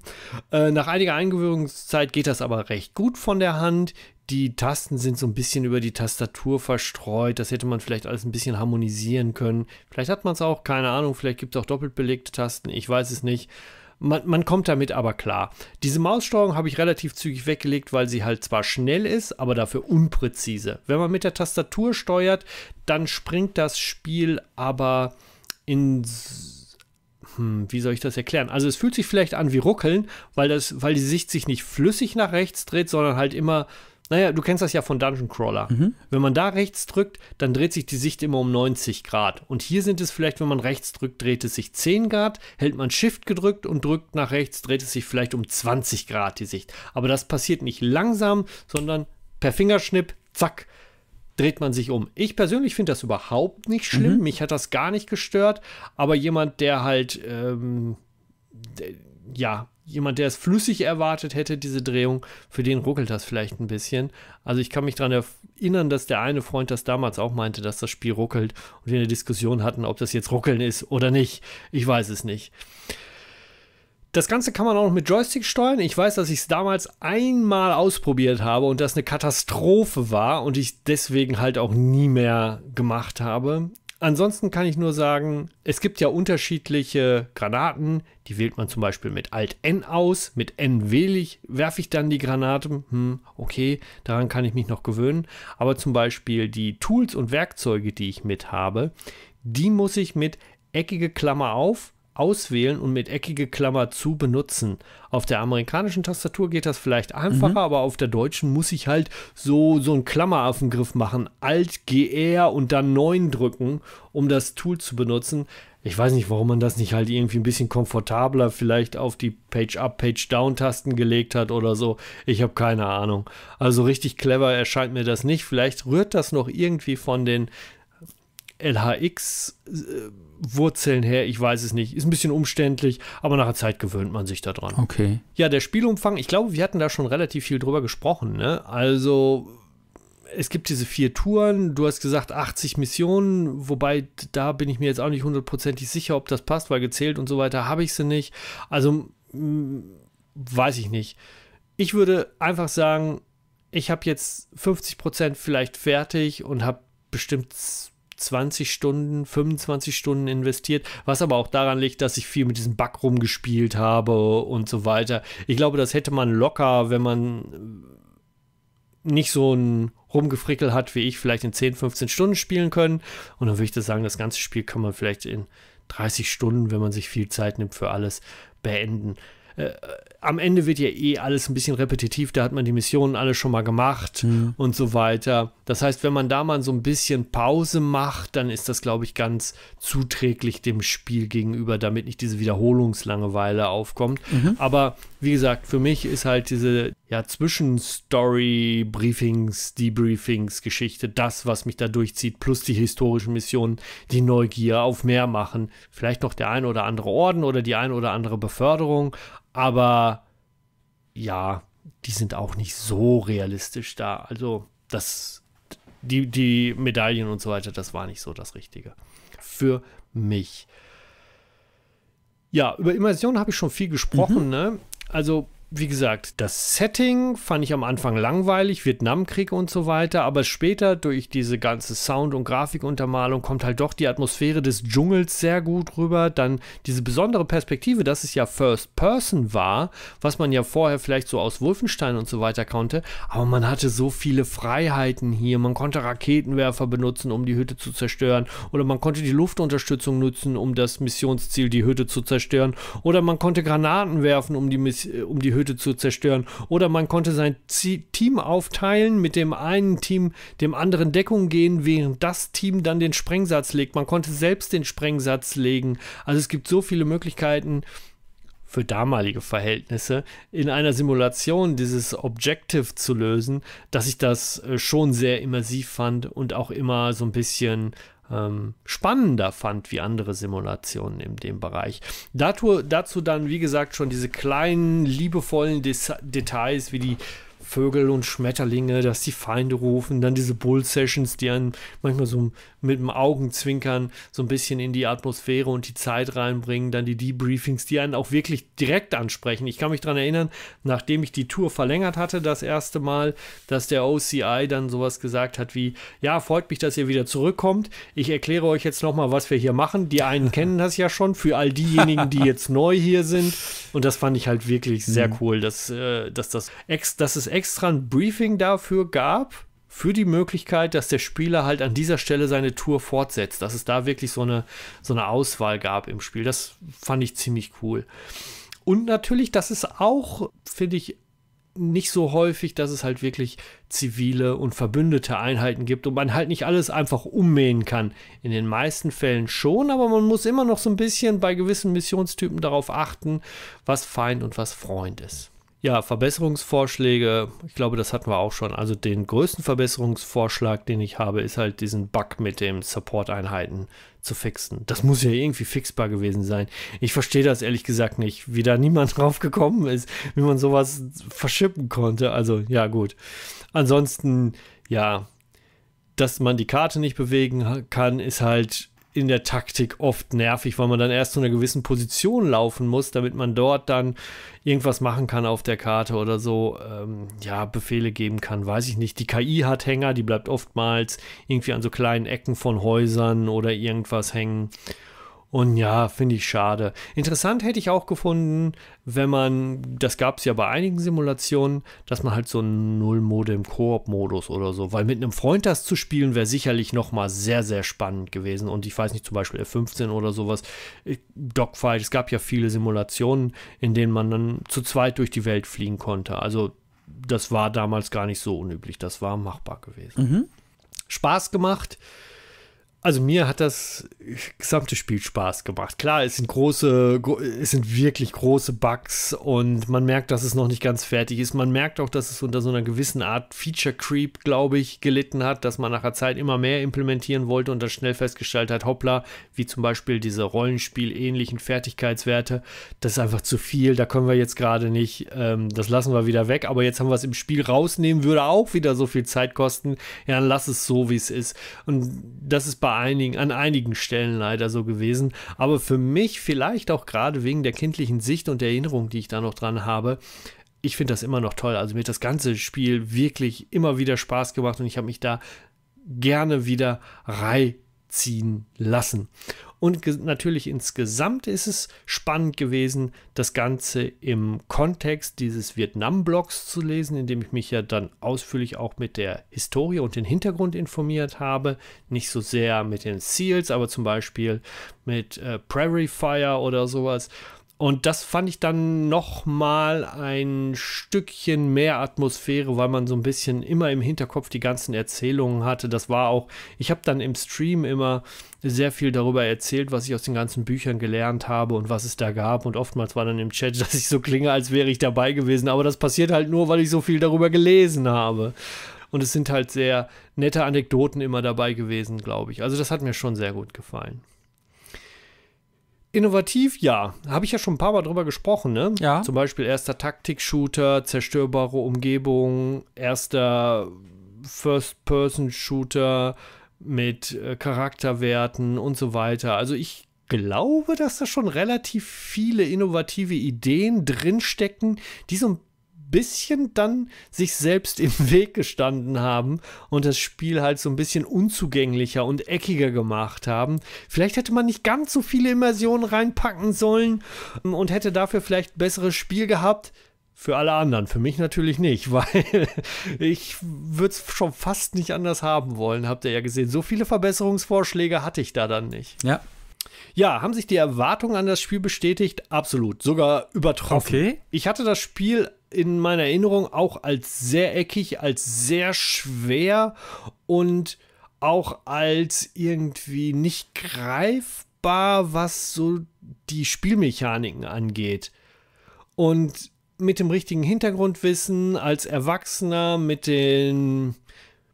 Äh, nach einiger Eingewöhnungszeit geht das aber recht gut von der Hand. Die Tasten sind so ein bisschen über die Tastatur verstreut. Das hätte man vielleicht alles ein bisschen harmonisieren können. Vielleicht hat man es auch, keine Ahnung. Vielleicht gibt es auch doppelt belegte Tasten. Ich weiß es nicht. Man, man, kommt damit aber klar. Diese Maussteuerung habe ich relativ zügig weggelegt, weil sie halt zwar schnell ist, aber dafür unpräzise. Wenn man mit der Tastatur steuert, dann springt das Spiel aber in. Hm, wie soll ich das erklären? Also es fühlt sich vielleicht an wie ruckeln, weil, das, weil die Sicht sich nicht flüssig nach rechts dreht, sondern halt immer naja, du kennst das ja von Dungeon Crawler. Mhm. Wenn man da rechts drückt, dann dreht sich die Sicht immer um 90 Grad. Und hier sind es vielleicht, wenn man rechts drückt, dreht es sich 10 Grad, hält man Shift gedrückt und drückt nach rechts, dreht es sich vielleicht um 20 Grad die Sicht. Aber das passiert nicht langsam, sondern per Fingerschnipp, zack, dreht man sich um. Ich persönlich finde das überhaupt nicht mhm. schlimm. Mhm. Mich hat das gar nicht gestört. Aber jemand, der halt, ähm, ja, jemand, der es flüssig erwartet hätte, diese Drehung, für den ruckelt das vielleicht ein bisschen. Also ich kann mich daran erinnern, dass der eine Freund das damals auch meinte, dass das Spiel ruckelt und wir eine Diskussion hatten, ob das jetzt ruckeln ist oder nicht. Ich weiß es nicht. Das Ganze kann man auch noch mit Joystick steuern. Ich weiß, dass ich es damals einmal ausprobiert habe und das eine Katastrophe war und ich deswegen halt auch nie mehr gemacht habe. Ansonsten kann ich nur sagen, es gibt ja unterschiedliche Granaten. Die wählt man zum Beispiel mit Alt-N aus. Mit N wähle ich, werfe ich dann die Granate. Hm, okay, daran kann ich mich noch gewöhnen. Aber zum Beispiel die Tools und Werkzeuge, die ich mit habe, die muss ich mit eckige Klammer auf, auswählen und mit eckige Klammer zu benutzen. Auf der amerikanischen Tastatur geht das vielleicht einfacher, mhm. aber auf der deutschen muss ich halt so, so einen Klammeraffengriff machen. Alt, GR und dann 9 drücken, um das Tool zu benutzen. Ich weiß nicht, warum man das nicht halt irgendwie ein bisschen komfortabler vielleicht auf die Page-Up, Page-Down-Tasten gelegt hat oder so. Ich habe keine Ahnung. Also richtig clever erscheint mir das nicht. Vielleicht rührt das noch irgendwie von den LHX. Äh, Wurzeln her, ich weiß es nicht. Ist ein bisschen umständlich, aber nach der Zeit gewöhnt man sich daran. Okay. Ja, der Spielumfang, ich glaube, wir hatten da schon relativ viel drüber gesprochen. Ne? Also es gibt diese vier Touren. Du hast gesagt 80 Missionen, wobei da bin ich mir jetzt auch nicht hundertprozentig sicher, ob das passt, weil gezählt und so weiter habe ich sie nicht. Also mh, mm, weiß ich nicht. Ich würde einfach sagen, ich habe jetzt 50 Prozent vielleicht fertig und habe bestimmt 20 Stunden, 25 Stunden investiert, was aber auch daran liegt, dass ich viel mit diesem Bug rumgespielt habe und so weiter. Ich glaube, das hätte man locker, wenn man nicht so ein Rumgefrickel hat wie ich, vielleicht in 10, 15 Stunden spielen können. Und dann würde ich das sagen, das ganze Spiel kann man vielleicht in 30 Stunden, wenn man sich viel Zeit nimmt für alles, beenden. Äh, äh am Ende wird ja eh alles ein bisschen repetitiv, da hat man die Missionen alle schon mal gemacht mhm. und so weiter. Das heißt, wenn man da mal so ein bisschen Pause macht, dann ist das, glaube ich, ganz zuträglich dem Spiel gegenüber, damit nicht diese Wiederholungslangeweile aufkommt. Mhm. Aber wie gesagt, für mich ist halt diese ja, Zwischenstory-Briefings, Debriefings-Geschichte das, was mich da durchzieht, plus die historischen Missionen, die Neugier auf mehr machen. Vielleicht noch der ein oder andere Orden oder die ein oder andere Beförderung, aber ja, die sind auch nicht so realistisch da. Also das, die, die Medaillen und so weiter, das war nicht so das Richtige. Für mich. Ja, über Immersion habe ich schon viel gesprochen. Mhm. Ne? Also wie gesagt, das Setting fand ich am Anfang langweilig, Vietnamkrieg und so weiter, aber später durch diese ganze Sound- und Grafikuntermalung kommt halt doch die Atmosphäre des Dschungels sehr gut rüber. Dann diese besondere Perspektive, dass es ja First Person war, was man ja vorher vielleicht so aus Wolfenstein und so weiter kannte, aber man hatte so viele Freiheiten hier. Man konnte Raketenwerfer benutzen, um die Hütte zu zerstören, oder man konnte die Luftunterstützung nutzen, um das Missionsziel, die Hütte zu zerstören, oder man konnte Granaten werfen, um die, Miss um die Hütte Hütte zu zerstören. Oder man konnte sein Team aufteilen, mit dem einen Team dem anderen Deckung gehen, während das Team dann den Sprengsatz legt. Man konnte selbst den Sprengsatz legen. Also es gibt so viele Möglichkeiten für damalige Verhältnisse in einer Simulation dieses Objective zu lösen, dass ich das äh, schon sehr immersiv fand und auch immer so ein bisschen ähm, spannender fand wie andere Simulationen in dem Bereich. Dazu, dazu dann, wie gesagt, schon diese kleinen, liebevollen Des Details wie die Vögel und Schmetterlinge, dass die Feinde rufen, dann diese Bull-Sessions, die einen manchmal so mit dem Augenzwinkern so ein bisschen in die Atmosphäre und die Zeit reinbringen, dann die Debriefings, die einen auch wirklich direkt ansprechen. Ich kann mich daran erinnern, nachdem ich die Tour verlängert hatte, das erste Mal, dass der OCI dann sowas gesagt hat wie, ja, freut mich, dass ihr wieder zurückkommt. Ich erkläre euch jetzt nochmal, was wir hier machen. Die einen <laughs> kennen das ja schon, für all diejenigen, die jetzt neu hier sind. Und das fand ich halt wirklich sehr mhm. cool, dass, äh, dass das ex, dass es extra extra ein Briefing dafür gab, für die Möglichkeit, dass der Spieler halt an dieser Stelle seine Tour fortsetzt, dass es da wirklich so eine, so eine Auswahl gab im Spiel. Das fand ich ziemlich cool. Und natürlich, das ist auch, finde ich, nicht so häufig, dass es halt wirklich zivile und verbündete Einheiten gibt und man halt nicht alles einfach ummähen kann. In den meisten Fällen schon, aber man muss immer noch so ein bisschen bei gewissen Missionstypen darauf achten, was Feind und was Freund ist. Ja, Verbesserungsvorschläge, ich glaube, das hatten wir auch schon. Also den größten Verbesserungsvorschlag, den ich habe, ist halt diesen Bug mit den Support-Einheiten zu fixen. Das muss ja irgendwie fixbar gewesen sein. Ich verstehe das ehrlich gesagt nicht, wie da niemand <laughs> drauf gekommen ist, wie man sowas verschippen konnte. Also ja, gut. Ansonsten, ja, dass man die Karte nicht bewegen kann, ist halt in der Taktik oft nervig, weil man dann erst zu einer gewissen Position laufen muss, damit man dort dann irgendwas machen kann auf der Karte oder so, ähm, ja, Befehle geben kann, weiß ich nicht. Die KI hat Hänger, die bleibt oftmals irgendwie an so kleinen Ecken von Häusern oder irgendwas hängen. Und ja, finde ich schade. Interessant hätte ich auch gefunden, wenn man, das gab es ja bei einigen Simulationen, dass man halt so ein Null-Mode im Koop-Modus oder so, weil mit einem Freund das zu spielen wäre sicherlich nochmal sehr, sehr spannend gewesen. Und ich weiß nicht, zum Beispiel F15 oder sowas, äh, Dogfight, es gab ja viele Simulationen, in denen man dann zu zweit durch die Welt fliegen konnte. Also das war damals gar nicht so unüblich, das war machbar gewesen. Mhm. Spaß gemacht. Also mir hat das gesamte Spiel Spaß gemacht. Klar, es sind große, es sind wirklich große Bugs und man merkt, dass es noch nicht ganz fertig ist. Man merkt auch, dass es unter so einer gewissen Art Feature Creep, glaube ich, gelitten hat, dass man nach einer Zeit immer mehr implementieren wollte und das schnell festgestellt hat, hoppla, wie zum Beispiel diese Rollenspiel-ähnlichen Fertigkeitswerte, das ist einfach zu viel, da können wir jetzt gerade nicht, ähm, das lassen wir wieder weg, aber jetzt haben wir es im Spiel rausnehmen, würde auch wieder so viel Zeit kosten, ja, dann lass es so, wie es ist. Und das ist bei bei einigen, an einigen Stellen leider so gewesen. Aber für mich, vielleicht auch gerade wegen der kindlichen Sicht und der Erinnerung, die ich da noch dran habe, ich finde das immer noch toll. Also mir hat das ganze Spiel wirklich immer wieder Spaß gemacht und ich habe mich da gerne wieder reinziehen lassen. Und natürlich insgesamt ist es spannend gewesen, das Ganze im Kontext dieses Vietnam-Blogs zu lesen, indem ich mich ja dann ausführlich auch mit der Historie und den Hintergrund informiert habe. Nicht so sehr mit den Seals, aber zum Beispiel mit äh, Prairie Fire oder sowas. Und das fand ich dann nochmal ein Stückchen mehr Atmosphäre, weil man so ein bisschen immer im Hinterkopf die ganzen Erzählungen hatte. Das war auch, ich habe dann im Stream immer sehr viel darüber erzählt, was ich aus den ganzen Büchern gelernt habe und was es da gab. Und oftmals war dann im Chat, <laughs> dass ich so klinge, als wäre ich dabei gewesen. Aber das passiert halt nur, weil ich so viel darüber gelesen habe. Und es sind halt sehr nette Anekdoten immer dabei gewesen, glaube ich. Also das hat mir schon sehr gut gefallen. Innovativ, ja. Habe ich ja schon ein paar Mal drüber gesprochen, ne? Ja. Zum Beispiel erster Taktik-Shooter, zerstörbare Umgebung, erster First-Person-Shooter mit äh, Charakterwerten und so weiter. Also ich glaube, dass da schon relativ viele innovative Ideen drinstecken, die so ein bisschen dann sich selbst im <laughs> Weg gestanden haben und das Spiel halt so ein bisschen unzugänglicher und eckiger gemacht haben. Vielleicht hätte man nicht ganz so viele Immersionen reinpacken sollen und hätte dafür vielleicht besseres Spiel gehabt. Für alle anderen, für mich natürlich nicht, <laughs> weil ich würde es schon fast nicht anders haben wollen, habt ihr ja gesehen. So viele Verbesserungsvorschläge hatte ich da dann nicht. Ja. Ja, haben sich die Erwartungen an das Spiel bestätigt? Absolut, sogar übertroffen. Okay. Ich hatte das Spiel in meiner Erinnerung auch als sehr eckig, als sehr schwer und auch als irgendwie nicht greifbar, was so die Spielmechaniken angeht. Und mit dem richtigen Hintergrundwissen als Erwachsener, mit den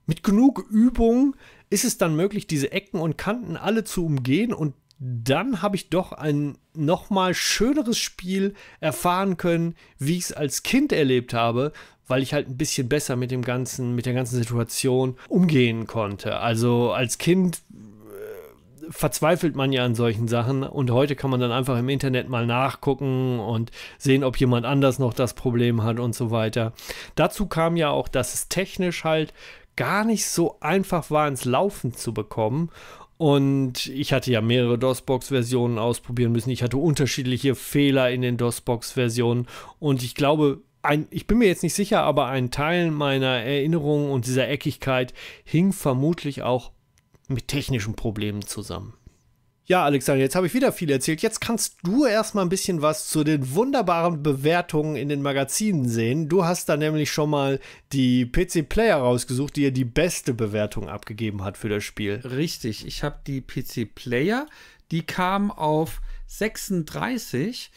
mit genug Übung ist es dann möglich, diese Ecken und Kanten alle zu umgehen und dann habe ich doch ein nochmal schöneres Spiel erfahren können, wie ich es als Kind erlebt habe, weil ich halt ein bisschen besser mit dem ganzen, mit der ganzen Situation umgehen konnte. Also als Kind äh, verzweifelt man ja an solchen Sachen und heute kann man dann einfach im Internet mal nachgucken und sehen, ob jemand anders noch das Problem hat und so weiter. Dazu kam ja auch, dass es technisch halt gar nicht so einfach war, ins Laufen zu bekommen und ich hatte ja mehrere DOSBox-Versionen ausprobieren müssen. Ich hatte unterschiedliche Fehler in den DOSBox-Versionen. Und ich glaube, ein, ich bin mir jetzt nicht sicher, aber ein Teil meiner Erinnerungen und dieser Eckigkeit hing vermutlich auch mit technischen Problemen zusammen. Ja, Alexander, jetzt habe ich wieder viel erzählt. Jetzt kannst du erstmal ein bisschen was zu den wunderbaren Bewertungen in den Magazinen sehen. Du hast da nämlich schon mal die PC Player rausgesucht, die ja die beste Bewertung abgegeben hat für das Spiel. Richtig, ich habe die PC Player, die kam auf 36.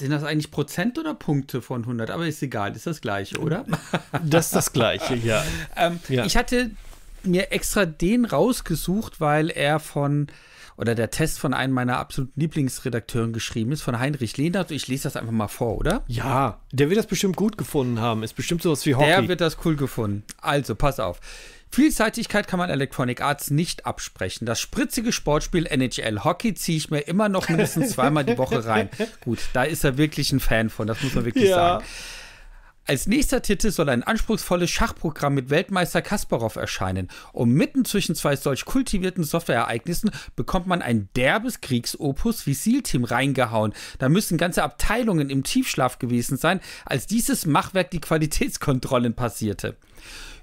Sind das eigentlich Prozent oder Punkte von 100? Aber ist egal, ist das gleiche, oder? <laughs> Das ist das gleiche, ja. ähm, ja. Ich hatte mir extra den rausgesucht, weil er von oder der Test von einem meiner absoluten Lieblingsredakteuren geschrieben ist, von Heinrich Lehnert. Also ich lese das einfach mal vor, oder? Ja, der wird das bestimmt gut gefunden haben. Ist bestimmt sowas wie Hockey. Der wird das cool gefunden. Also, pass auf. Vielseitigkeit kann man Electronic Arts nicht absprechen. Das spritzige Sportspiel NHL Hockey ziehe ich mir immer noch mindestens zweimal die Woche rein. <laughs> Gut, da ist er wirklich ein Fan von, das muss man wirklich ja. sagen. Als nächster Titel soll ein anspruchsvolles Schachprogramm mit Weltmeister Kasparov erscheinen. Und mitten zwischen zwei solch kultivierten Softwareereignissen bekommt man ein derbes Kriegsopus wie SEAL Team reingehauen. Da müssen ganze Abteilungen im Tiefschlaf gewesen sein, als dieses Machwerk die Qualitätskontrollen passierte.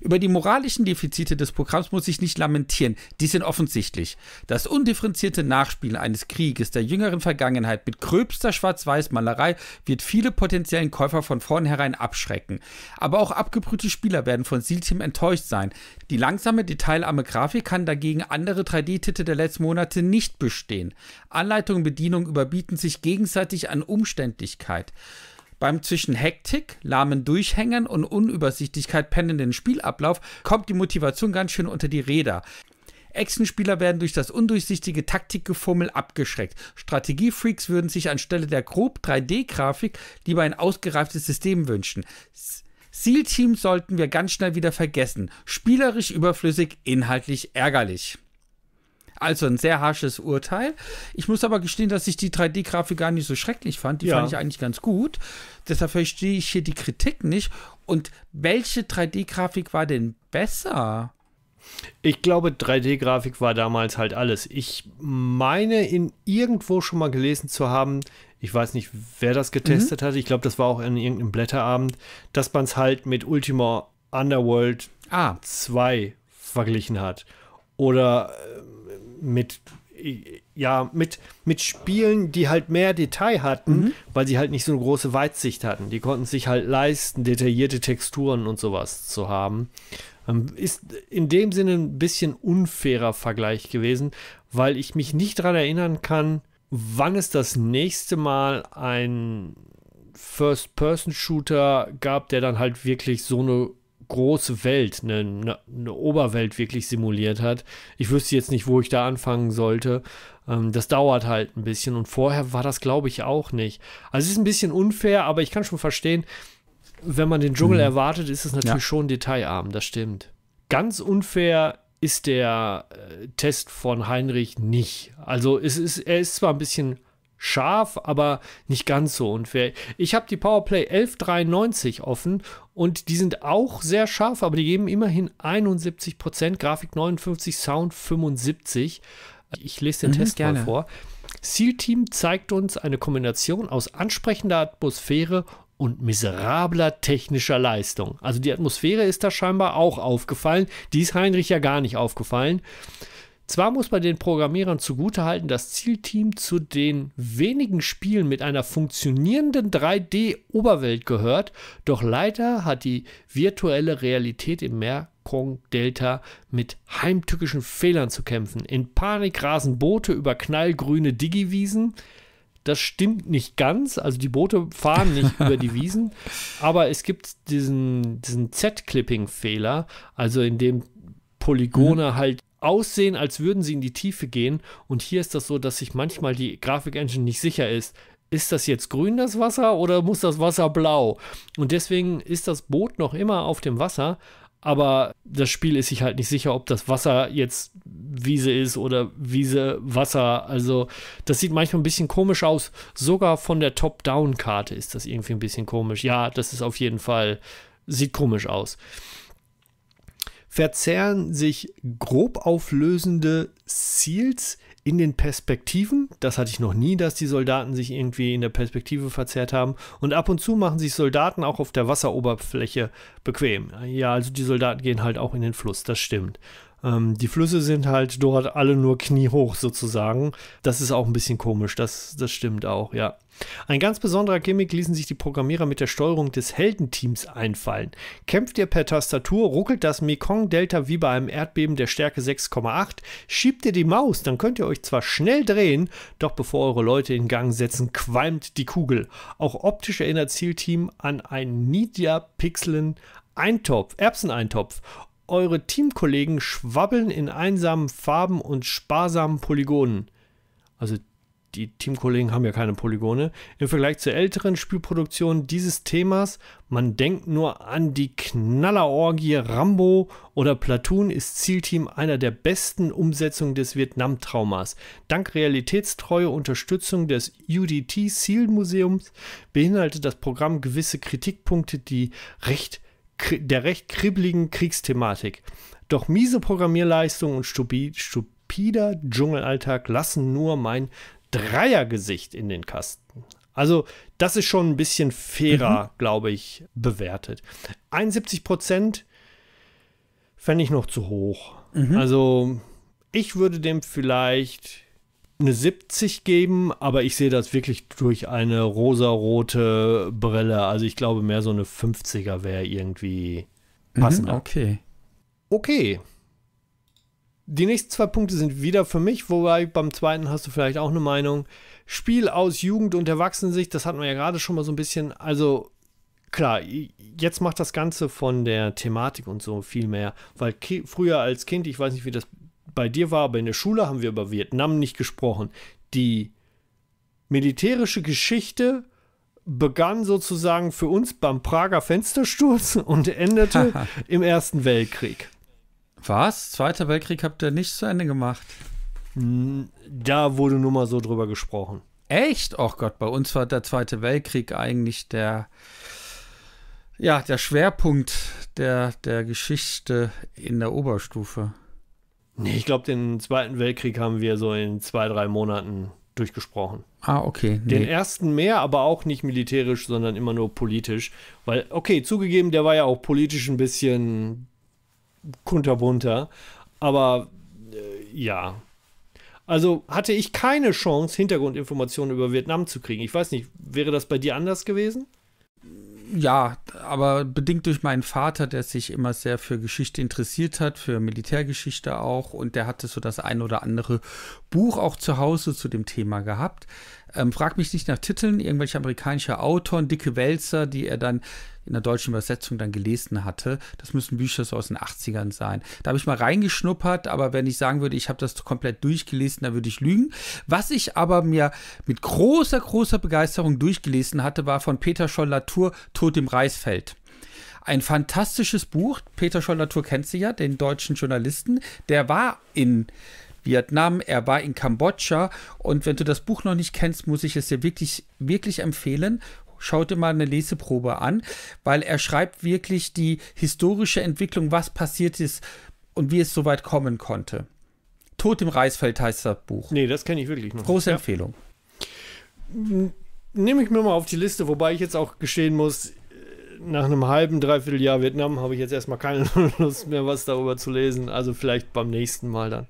Über die moralischen Defizite des Programms muss ich nicht lamentieren, die sind offensichtlich. Das undifferenzierte Nachspielen eines Krieges der jüngeren Vergangenheit mit gröbster Schwarz-Weiß-Malerei wird viele potenziellen Käufer von vornherein abschrecken. Aber auch abgebrühte Spieler werden von Seal Team enttäuscht sein. Die langsame, detailarme Grafik kann dagegen andere 3D-Titel der letzten Monate nicht bestehen. Anleitung und Bedienung überbieten sich gegenseitig an Umständlichkeit. Beim zwischen Hektik, lahmen Durchhängern und Unübersichtlichkeit pennenden Spielablauf kommt die Motivation ganz schön unter die Räder. Echsenspieler werden durch das undurchsichtige Taktikgefummel abgeschreckt. Strategiefreaks würden sich anstelle der grob 3D-Grafik lieber ein ausgereiftes System wünschen. Seal-Teams sollten wir ganz schnell wieder vergessen. Spielerisch überflüssig, inhaltlich ärgerlich. Also ein sehr harsches Urteil. Ich muss aber gestehen, dass ich die 3D-Grafik gar nicht so schrecklich fand. Die ja. fand ich eigentlich ganz gut. Deshalb verstehe ich hier die Kritik nicht. Und welche 3D-Grafik war denn besser? Ich glaube, 3D-Grafik war damals halt alles. Ich meine, in irgendwo schon mal gelesen zu haben, ich weiß nicht, wer das getestet mhm. hat, ich glaube, das war auch in irgendeinem Blätterabend, dass man es halt mit Ultima Underworld ah. 2 verglichen hat. Oder mit ja, mit, mit Spielen, die halt mehr Detail hatten, mhm. weil sie halt nicht so eine große Weitsicht hatten. Die konnten sich halt leisten, detaillierte Texturen und sowas zu haben. Ähm, ist in dem Sinne ein bisschen unfairer Vergleich gewesen, weil ich mich nicht daran erinnern kann, wann es das nächste Mal ein First-Person-Shooter gab, der dann halt wirklich so eine große Welt, eine, eine, eine, Oberwelt wirklich simuliert hat. Ich wüsste jetzt nicht, wo ich da anfangen sollte. Ähm, das dauert halt ein bisschen und vorher war das, glaube ich, auch nicht. Also es ist ein bisschen unfair, aber ich kann schon verstehen, wenn man den Dschungel mhm. erwartet, ist es natürlich ja. schon detailarm, das stimmt. Ganz unfair ist der äh, Test von Heinrich nicht. Also es ist, er ist zwar ein bisschen scharf, aber nicht ganz so unfair. Ich habe die Powerplay 1193 offen und die sind auch sehr scharf, aber die geben immerhin 71 Prozent, Grafik 59, Sound 75. Ich lese den mhm, Test gerne. mal vor. SEAL Team zeigt uns eine Kombination aus ansprechender Atmosphäre und miserabler technischer Leistung. Also die Atmosphäre ist da scheinbar auch aufgefallen. Die ist Heinrich ja gar nicht aufgefallen. Zwar muss man den Programmierern zugutehalten, das Zielteam zu den wenigen Spielen mit einer funktionierenden 3D-Oberwelt gehört, doch leider hat die virtuelle Realität im Meer Delta mit heimtückischen Fehlern zu kämpfen. In Panik rasen Boote über knallgrüne Digiwiesen. Das stimmt nicht ganz, also die Boote fahren nicht über die Wiesen, <laughs> aber es gibt diesen, diesen Z-Clipping-Fehler, also in dem Polygone mhm. halt aussehen, als würden sie in die Tiefe gehen. Und hier ist das so, dass sich manchmal die Grafik-Engine nicht sicher ist. Ist das jetzt grün, das Wasser, oder muss das Wasser blau? Und deswegen ist das Boot noch immer auf dem Wasser, aber das Spiel ist sich halt nicht sicher, ob das Wasser jetzt Wiese ist oder Wiese Wasser. Also das sieht manchmal ein bisschen komisch aus. Sogar von der Top-Down-Karte ist das irgendwie ein bisschen komisch. Ja, das ist auf jeden Fall, sieht komisch aus verzehren sich grob auflösende Seals in den Perspektiven. Das hatte ich noch nie, dass die Soldaten sich irgendwie in der Perspektive verzerrt haben. Und ab und zu machen sich Soldaten auch auf der Wasseroberfläche bequem. Ja, also die Soldaten gehen halt auch in den Fluss, das stimmt. Ähm, die Flüsse sind halt dort alle nur kniehoch sozusagen. Das ist auch ein bisschen komisch, das, das stimmt auch, ja. Ein ganz besonderer Gimmick ließen sich die Programmierer mit der Steuerung des Heldenteams einfallen. Kämpft ihr per Tastatur, ruckelt das Mekong-Delta wie bei einem Erdbeben der Stärke 6,8, schiebt ihr die Maus, dann könnt ihr euch zwar schnell drehen, doch bevor eure Leute in Gang setzen, qualmt die Kugel. Auch optisch erinnert Zielteam an einen Nidia-Pixeln Eintopf, Erbseneintopf eure Teamkollegen schwabbeln in einsamen Farben und sparsamen Polygonen. Also die Teamkollegen haben ja keine Polygone. Im Vergleich zu älteren Spielproduktionen dieses Themas, man denkt nur an die Knallerorgie Rambo oder Platoon, ist Zielteam einer der besten Umsetzungen des Vietnam-Traumas. Dank realitätstreue Unterstützung des UDT Seal Museums beinhaltet das Programm gewisse Kritikpunkte, die recht der recht kribbeligen Kriegsthematik. Doch miese Programmierleistung und stupider Dschungelalltag lassen nur mein Dreiergesicht in den Kasten. Also, das ist schon ein bisschen fairer, mhm. glaube ich, bewertet. 71 Prozent fände ich noch zu hoch. Mhm. Also, ich würde dem vielleicht eine 70 geben, aber ich sehe das wirklich durch eine rosarote Brille. Also ich glaube, mehr so eine 50er wäre irgendwie mhm, passend. Mhm, okay. Okay. Die nächsten zwei Punkte sind wieder für mich, wobei beim zweiten hast du vielleicht auch eine Meinung. Spiel aus Jugend- und Erwachsenensicht, das hatten wir ja gerade schon mal so ein bisschen. Also klar, jetzt macht das Ganze von der Thematik und so viel mehr, weil früher als Kind, ich weiß nicht, wie das bei dir war, aber in der Schule haben wir über Vietnam nicht gesprochen. Die militärische Geschichte begann sozusagen für uns beim Prager Fenstersturz <laughs> und endete <laughs> im Ersten Weltkrieg. Was? Zweiter Weltkrieg habt ihr nicht zu Ende gemacht? Da wurde nur mal so drüber gesprochen. Echt? Oh Gott, bei uns war der Zweite Weltkrieg eigentlich der, ja, der Schwerpunkt der, der Geschichte in der Oberstufe. Nee, ich glaube, den Zweiten Weltkrieg haben wir so in zwei, drei Monaten durchgesprochen. Ah, okay. Nee. Den ersten mehr, aber auch nicht militärisch, sondern immer nur politisch. Weil, okay, zugegeben, der war ja auch politisch ein bisschen kunterbunter. Aber äh, ja. Also hatte ich keine Chance, Hintergrundinformationen über Vietnam zu kriegen. Ich weiß nicht, wäre das bei dir anders gewesen? ja, aber bedingt durch meinen Vater, der sich immer sehr für Geschichte interessiert hat, für Militärgeschichte auch, und der hatte so das ein oder andere Buch auch zu Hause zu dem Thema gehabt. Ähm, frag mich nicht nach Titeln, irgendwelche amerikanischer Autoren, dicke Wälzer, die er dann in der deutschen Übersetzung dann gelesen hatte. Das müssen Bücher so aus den 80ern sein. Da habe ich mal reingeschnuppert, aber wenn ich sagen würde, ich habe das komplett durchgelesen, dann würde ich lügen. Was ich aber mir mit großer, großer Begeisterung durchgelesen hatte, war von Peter Scholl-Latour Tod im Reisfeld ein fantastisches Buch. Peter Scholl-Latour kennt sie ja, den deutschen Journalisten. Der war in Vietnam, er war in Kambodscha. Und wenn du das Buch noch nicht kennst, muss ich es dir wirklich, wirklich empfehlen schau dir mal eine Leseprobe an, weil er schreibt wirklich die historische Entwicklung, was passiert ist und wie es so weit kommen konnte. Tod im Reisfeld heißt das Buch. Nee, das kenne ich wirklich noch. Große ja. Empfehlung. Nehme ich mir mal auf die Liste, wobei ich jetzt auch gestehen muss, äh, nach einem halben, dreiviertel Jahr Vietnam habe ich jetzt erstmal keine <laughs> Lust mehr, was darüber zu lesen. Also vielleicht beim nächsten Mal dann.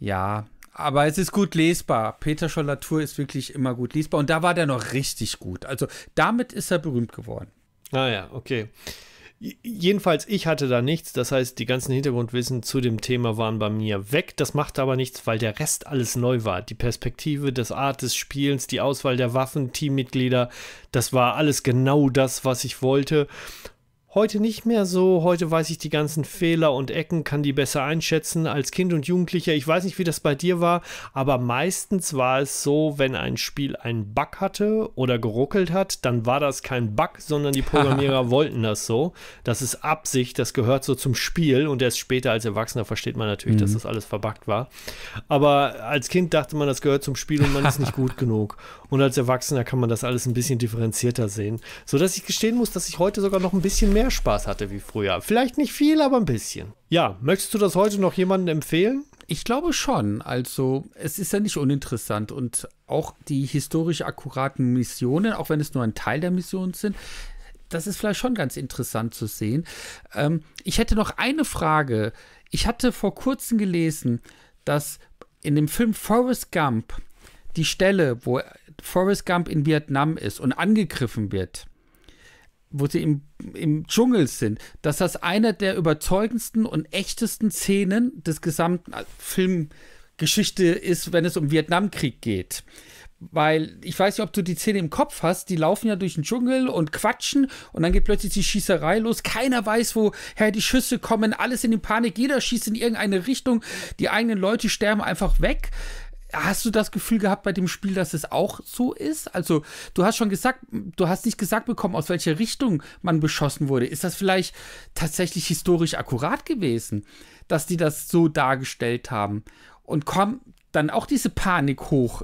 Ja, aber es ist gut lesbar. Peter Schollatur ist wirklich immer gut lesbar. Und da war der noch richtig gut. Also damit ist er berühmt geworden. Ah ja, okay. Jedenfalls, ich hatte da nichts. Das heißt, die ganzen Hintergrundwissen zu dem Thema waren bei mir weg. Das machte aber nichts, weil der Rest alles neu war. Die Perspektive, das Art des Spielens, die Auswahl der Waffen, Teammitglieder, das war alles genau das, was ich wollte. Heute nicht mehr so. Heute weiß ich die ganzen Fehler und Ecken, kann die besser einschätzen als Kind und Jugendlicher. Ich weiß nicht, wie das bei dir war, aber meistens war es so, wenn ein Spiel einen Bug hatte oder geruckelt hat, dann war das kein Bug, sondern die Programmierer <laughs> wollten das so. Das ist Absicht, das gehört so zum Spiel und erst später als Erwachsener versteht man natürlich, mhm. dass das alles verbuggt war. Aber als Kind dachte man, das gehört zum Spiel und man ist nicht gut <laughs> genug. Und als Erwachsener kann man das alles ein bisschen differenzierter sehen, sodass ich gestehen muss, dass ich heute sogar noch ein bisschen mehr mehr Spaß hatte wie früher. Vielleicht nicht viel, aber ein bisschen. Ja, möchtest du das heute noch jemandem empfehlen? Ich glaube schon. Also, es ist ja nicht uninteressant und auch die historisch akkuraten Missionen, auch wenn es nur ein Teil der Mission sind, das ist vielleicht schon ganz interessant zu sehen. Ähm, ich hätte noch eine Frage. Ich hatte vor kurzem gelesen, dass in dem Film Forrest Gump die Stelle, wo Forrest Gump in Vietnam ist und angegriffen wird, wo sie im, im Dschungel sind, dass das eine der überzeugendsten und echtesten Szenen des gesamten äh, Filmgeschichte ist, wenn es um Vietnamkrieg geht. Weil ich weiß nicht, ob du die Szene im Kopf hast, die laufen ja durch den Dschungel und quatschen und dann geht plötzlich die Schießerei los. Keiner weiß, woher die Schüsse kommen, alles in die Panik, jeder schießt in irgendeine Richtung, die eigenen Leute sterben einfach weg. Hast du das Gefühl gehabt bei dem Spiel, dass es auch so ist? Also, du hast schon gesagt, du hast nicht gesagt bekommen, aus welcher Richtung man beschossen wurde. Ist das vielleicht tatsächlich historisch akkurat gewesen, dass die das so dargestellt haben? Und kommt dann auch diese Panik hoch?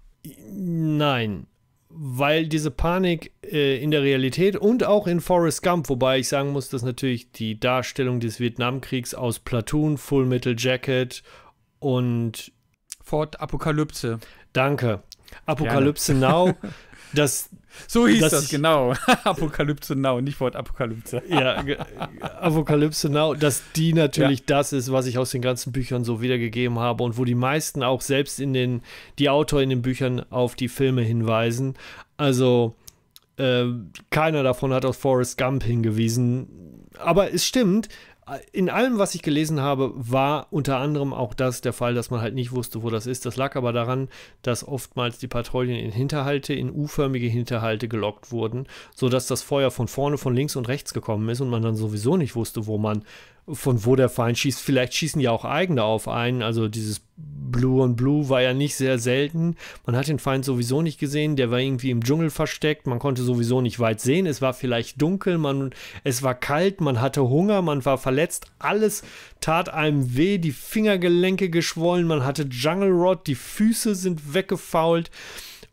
<laughs> Nein, weil diese Panik äh, in der Realität und auch in Forrest Gump, wobei ich sagen muss, dass natürlich die Darstellung des Vietnamkriegs aus Platoon, Full Metal Jacket und Fort Apokalypse. Danke. Apokalypse Gerne. Now. <laughs> Das, so hieß das, das genau. <laughs> Apokalypse Now, nicht Wort Apokalypse. ja, Apokalypse Now, dass die natürlich ja. das ist, was ich aus den ganzen Büchern so wiedergegeben habe und wo die meisten auch selbst in den, die Autor in den Büchern auf die Filme hinweisen. Also äh, keiner davon hat auf Forrest Gump hingewiesen. Aber es stimmt, in allem, was ich gelesen habe, war unter anderem auch das der Fall, dass man halt nicht wusste, wo das ist. Das lag aber daran, dass oftmals die Patrouillen in Hinterhalte, in U-förmige Hinterhalte gelockt wurden, sodass das Feuer von vorne, von links und rechts gekommen ist und man dann sowieso nicht wusste, wo man, von wo der Feind schießt. Vielleicht schießen ja auch eigene auf einen, also dieses Blue on Blue war ja nicht sehr selten. Man hat den Feind sowieso nicht gesehen, der war irgendwie im Dschungel versteckt, man konnte sowieso nicht weit sehen, es war vielleicht dunkel, man, es war kalt, man hatte Hunger, man war verletzt, alles tat einem weh, die Fingergelenke geschwollen, man hatte Jungle Rot, die Füße sind weggefault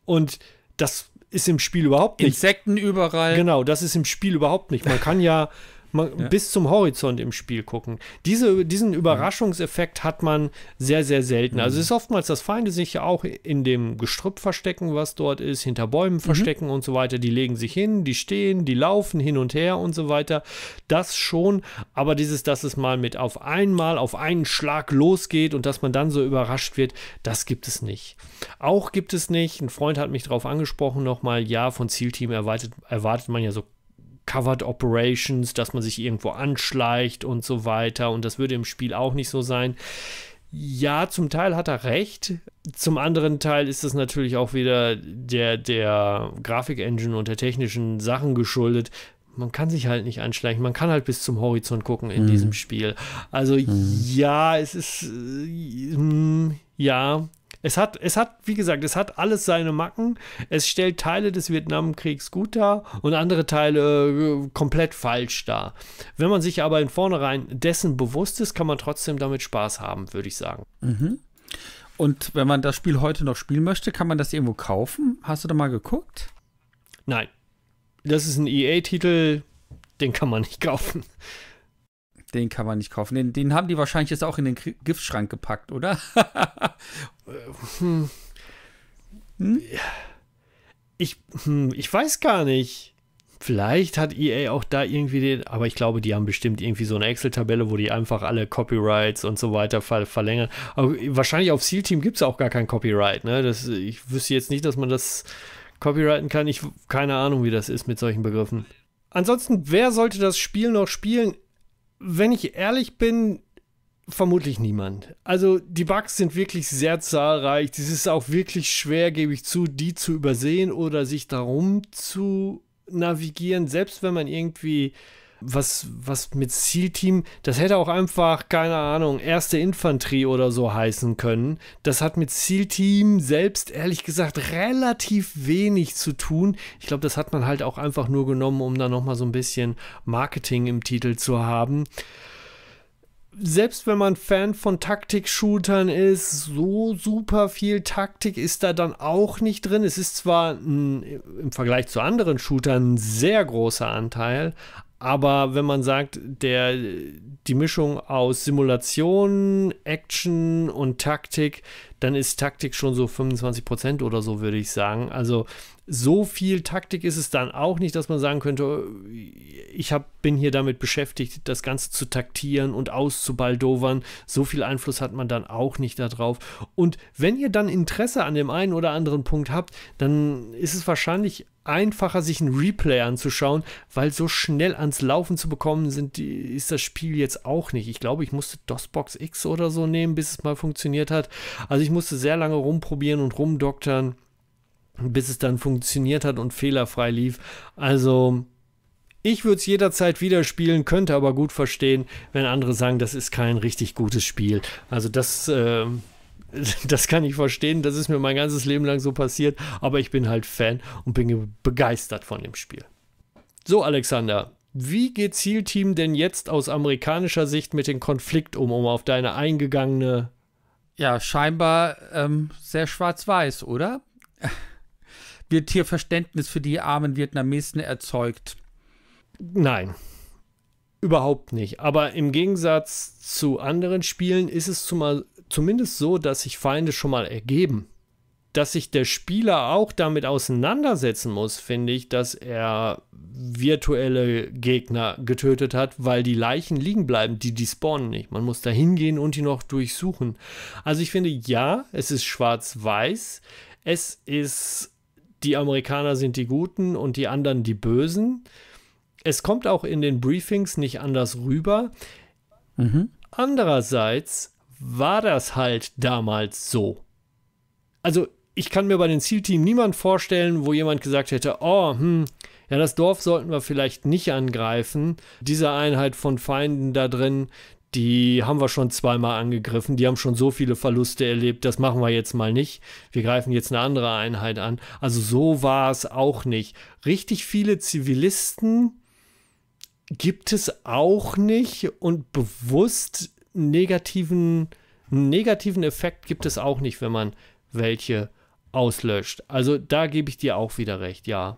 und das ist im Spiel überhaupt nicht. Insekten überall. Genau, das ist im Spiel überhaupt nicht. Man kann ja man, ja. bis zum Horizont im Spiel gucken. Diese, diesen Überraschungseffekt hat man sehr, sehr selten. Also mhm. es ist oftmals, dass Feinde sich ja auch in dem Gestrüpp verstecken, was dort ist, hinter Bäumen mhm. verstecken mhm. und so weiter. Die legen sich hin, die stehen, die laufen hin und her und so weiter. Das schon, aber dieses, dass es mal mit auf einmal, auf einen Schlag losgeht und dass man dann so überrascht wird, das gibt es nicht. Auch gibt es nicht, ein Freund hat mich darauf angesprochen, nochmal, ja, von Zielteam erwartet, erwartet man ja so Covered Operations, dass man sich irgendwo anschleicht und so weiter. Und das würde im Spiel auch nicht so sein. Ja, zum Teil hat er recht. Zum anderen Teil ist es natürlich auch wieder der, der Grafik-Engine und der technischen Sachen geschuldet. Man kann sich halt nicht anschleichen, man kann halt bis zum Horizont gucken in mhm. diesem Spiel. Also mhm. ja, es ist äh, mm, ja, es hat, es hat, wie gesagt, es hat alles seine Macken. Es stellt Teile des Vietnamkriegs gut dar und andere Teile äh, komplett falsch dar. Wenn man sich aber in vornherein dessen bewusst ist, kann man trotzdem damit Spaß haben, würde ich sagen. Mhm. Und wenn man das Spiel heute noch spielen möchte, kann man das irgendwo kaufen? Hast du da mal geguckt? Nein. Das ist ein EA-Titel, den kann man nicht <laughs> kaufen. Den kann man nicht kaufen. Den, den haben die wahrscheinlich jetzt auch in den Giftschrank gepackt, oder? <laughs> hm. Hm? Ich, hm, ich weiß gar nicht. Vielleicht hat EA auch da irgendwie den, aber ich glaube, die haben bestimmt irgendwie so eine Excel-Tabelle, wo die einfach alle Copyrights und so weiter ver verlängern. Aber wahrscheinlich auf SEAL Team gibt es auch gar kein Copyright. Ne? Das, ich wüsste jetzt nicht, dass man das copyrighten kann. Ich keine Ahnung, wie das ist mit solchen Begriffen. Ansonsten, wer sollte das Spiel noch spielen? wenn ich ehrlich bin, vermutlich niemand. Also die Bugs sind wirklich sehr zahlreich. Es ist auch wirklich schwer, gebe ich zu, die zu übersehen oder sich darum zu navigieren. Selbst wenn man irgendwie was, was mit Zielteam, das hätte auch einfach, keine Ahnung, erste Infanterie oder so heißen können. Das hat mit Zielteam selbst, ehrlich gesagt, relativ wenig zu tun. Ich glaube, das hat man halt auch einfach nur genommen, um da nochmal so ein bisschen Marketing im Titel zu haben selbst wenn man Fan von Taktik-Shootern ist, so super viel Taktik ist da dann auch nicht drin. Es ist zwar ein, im Vergleich zu anderen Shootern ein sehr großer Anteil, aber wenn man sagt, der, die Mischung aus Simulation, Action und Taktik, dann ist Taktik schon so 25% Prozent oder so, würde ich sagen. Also so viel Taktik ist es dann auch nicht, dass man sagen könnte, ich hab, bin hier damit beschäftigt, das Ganze zu taktieren und auszubaldowern. So viel Einfluss hat man dann auch nicht darauf. Und wenn ihr dann Interesse an dem einen oder anderen Punkt habt, dann ist es wahrscheinlich einfacher, sich ein Replay anzuschauen, weil so schnell ans Laufen zu bekommen sind, ist das Spiel jetzt auch nicht. Ich glaube, ich musste DOSBox X oder so nehmen, bis es mal funktioniert hat. Also ich musste sehr lange rumprobieren und rumdoktern, bis es dann funktioniert hat und fehlerfrei lief. Also ich würde es jederzeit wieder spielen, könnte aber gut verstehen, wenn andere sagen, das ist kein richtig gutes Spiel. Also das... Äh <laughs> das kann ich verstehen. Das ist mir mein ganzes Leben lang so passiert. Aber ich bin halt Fan und bin begeistert von dem Spiel. So, Alexander. Wie geht Zielteam denn jetzt aus amerikanischer Sicht mit dem Konflikt um, um auf deine eingegangene. Ja, scheinbar ähm, sehr schwarz-weiß, oder? <laughs> Wird hier Verständnis für die armen Vietnamesen erzeugt? Nein. Überhaupt nicht. Aber im Gegensatz zu anderen Spielen ist es zumal zumindest so, dass sich Feinde schon mal ergeben. Dass sich der Spieler auch damit auseinandersetzen muss, finde ich, dass er virtuelle Gegner getötet hat, weil die Leichen liegen bleiben, die die spawnen nicht. Man muss da hingehen und die noch durchsuchen. Also ich finde, ja, es ist schwarz-weiß. Es ist, die Amerikaner sind die Guten und die anderen die Bösen. Es kommt auch in den Briefings nicht anders rüber. Mhm. Andererseits war das halt damals so. Also ich kann mir bei den Zielteam niemand vorstellen, wo jemand gesagt hätte, oh, hm, ja, das Dorf sollten wir vielleicht nicht angreifen. Diese Einheit von Feinden da drin, die haben wir schon zweimal angegriffen, die haben schon so viele Verluste erlebt, das machen wir jetzt mal nicht. Wir greifen jetzt eine andere Einheit an. Also so war es auch nicht. Richtig viele Zivilisten gibt es auch nicht und bewusst negativen, negativen Effekt gibt es auch nicht, wenn man welche auslöscht. Also da gebe ich dir auch wieder recht, ja.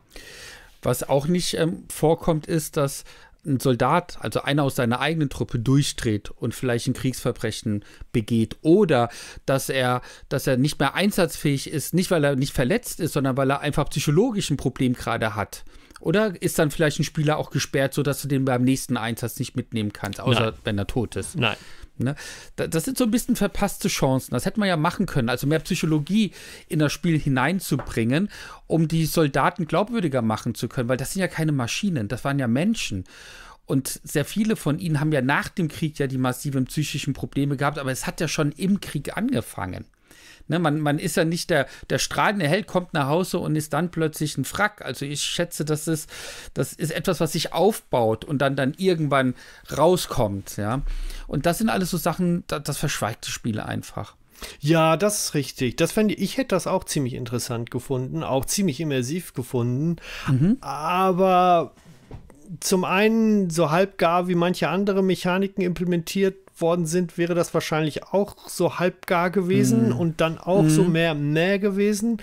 Was auch nicht ähm, vorkommt, ist, dass ein Soldat, also einer aus seiner eigenen Truppe durchdreht und vielleicht ein Kriegsverbrechen begeht oder dass er, dass er nicht mehr einsatzfähig ist, nicht weil er nicht verletzt ist, sondern weil er einfach psychologisch ein Problem gerade hat. Oder ist dann vielleicht ein Spieler auch gesperrt, sodass du den beim nächsten Einsatz nicht mitnehmen kannst, außer Nein. wenn er tot ist? Nein, Ne? Das sind so ein bisschen verpasste Chancen. Das hätte man ja machen können. Also mehr Psychologie in das Spiel hineinzubringen, um die Soldaten glaubwürdiger machen zu können, weil das sind ja keine Maschinen, das waren ja Menschen. Und sehr viele von ihnen haben ja nach dem Krieg ja die massiven psychischen Probleme gehabt, aber es hat ja schon im Krieg angefangen. Ne, man, man ist ja nicht der, der strahlende Held, kommt nach Hause und ist dann plötzlich ein Frack. Also ich schätze, das ist, das ist etwas, was sich aufbaut und dann, dann irgendwann rauskommt. Ja? Und das sind alles so Sachen, das, das verschweigt die Spiele einfach. Ja, das ist richtig. Das fände ich, ich hätte das auch ziemlich interessant gefunden, auch ziemlich immersiv gefunden. Mhm. Aber zum einen so halbgar wie manche andere Mechaniken implementiert, worden sind, wäre das wahrscheinlich auch so halbgar gewesen mm. und dann auch mm. so mhm. mehr mehr gewesen.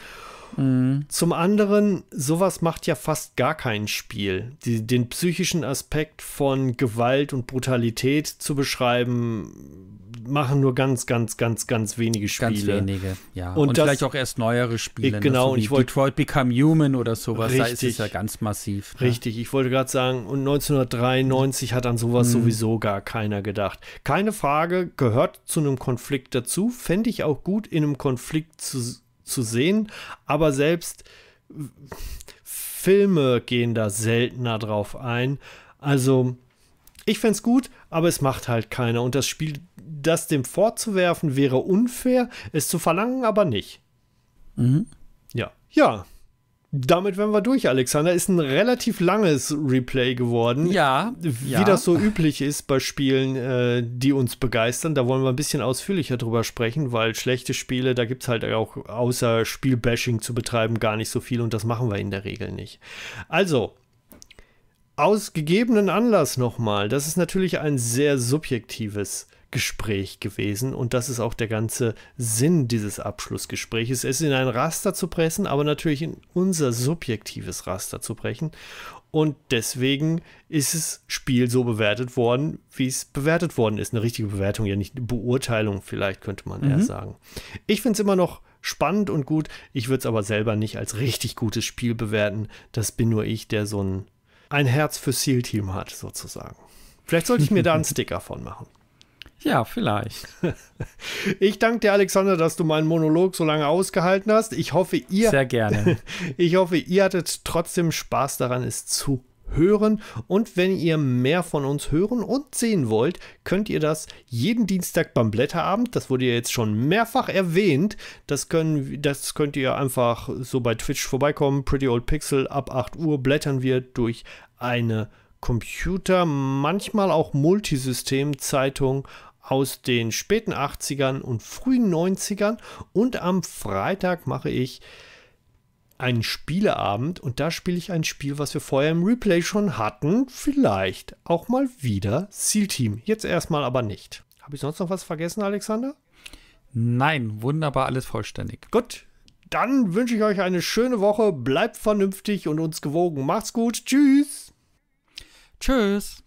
Mm. Zum anderen, sowas macht ja fast gar kein Spiel. Die, den psychischen Aspekt von Gewalt und Brutalität zu beschreiben, machen nur ganz, ganz, ganz, ganz wenige Spiele. Ganz wenige, ja. Und, und vielleicht auch erst neuere Spiele. Ich, genau, ne? und ich wollte Detroit Become Human oder sowas, richtig, da ist es ja ganz massiv. Ne? Richtig, ich wollte gerade sagen, und 1993 hat an sowas hm. sowieso gar keiner gedacht. Keine Frage, gehört zu einem Konflikt dazu, fände ich auch gut, in einem Konflikt zu, zu sehen, aber selbst Filme gehen da seltener drauf ein. Also, ich fände es gut, aber es macht halt keiner. Und das Spiel das dem vorzuwerfen wäre unfair, es zu verlangen aber nicht. Mhm. Ja. Ja. Damit wären wir durch, Alexander. Ist ein relativ langes Replay geworden. Ja. Wie ja. das so üblich ist bei Spielen, äh, die uns begeistern. Da wollen wir ein bisschen ausführlicher drüber sprechen, weil schlechte Spiele, da gibt es halt auch außer Spielbashing zu betreiben gar nicht so viel und das machen wir in der Regel nicht. Also, aus gegebenen Anlass nochmal, das ist natürlich ein sehr subjektives Gespräch gewesen und das ist auch der ganze Sinn dieses Abschlussgespräches. Es in ein Raster zu pressen, aber natürlich in unser subjektives Raster zu brechen. Und deswegen ist das Spiel so bewertet worden, wie es bewertet worden ist. Eine richtige Bewertung, ja nicht eine Beurteilung, vielleicht könnte man mhm. eher sagen. Ich finde es immer noch spannend und gut. Ich würde es aber selber nicht als richtig gutes Spiel bewerten. Das bin nur ich, der so ein, ein Herz für SEAL-Team hat, sozusagen. Vielleicht sollte ich mir da einen <laughs> Sticker von machen. Ja, vielleicht. <laughs> Ich danke dir, Alexander, dass du meinen Monolog so lange ausgehalten hast. Ich hoffe, ihr. Sehr gerne. <laughs> Ich hoffe, ihr hattet trotzdem Spaß daran, es zu hören. Und wenn ihr mehr von uns hören und sehen wollt, könnt ihr das jeden Dienstag beim Blätterabend. Das wurde ja jetzt schon mehrfach erwähnt. Das, können, das könnt ihr einfach so bei Twitch vorbeikommen. Pretty Old Pixel ab 8 Uhr blättern wir durch eine Computer, manchmal auch Multisystem-Zeitung aus den späten 80ern und frühen 90ern. Und am Freitag mache ich einen Spieleabend und da spiele ich ein Spiel, was wir vorher im Replay schon hatten. Vielleicht auch mal wieder Seal Team. Jetzt erstmal aber nicht. Habe ich sonst noch was vergessen, Alexander? Nein, wunderbar, alles vollständig. Gut, dann wünsche ich euch eine schöne Woche. Bleibt vernünftig und uns gewogen. Macht's gut. Tschüss. Tschüss.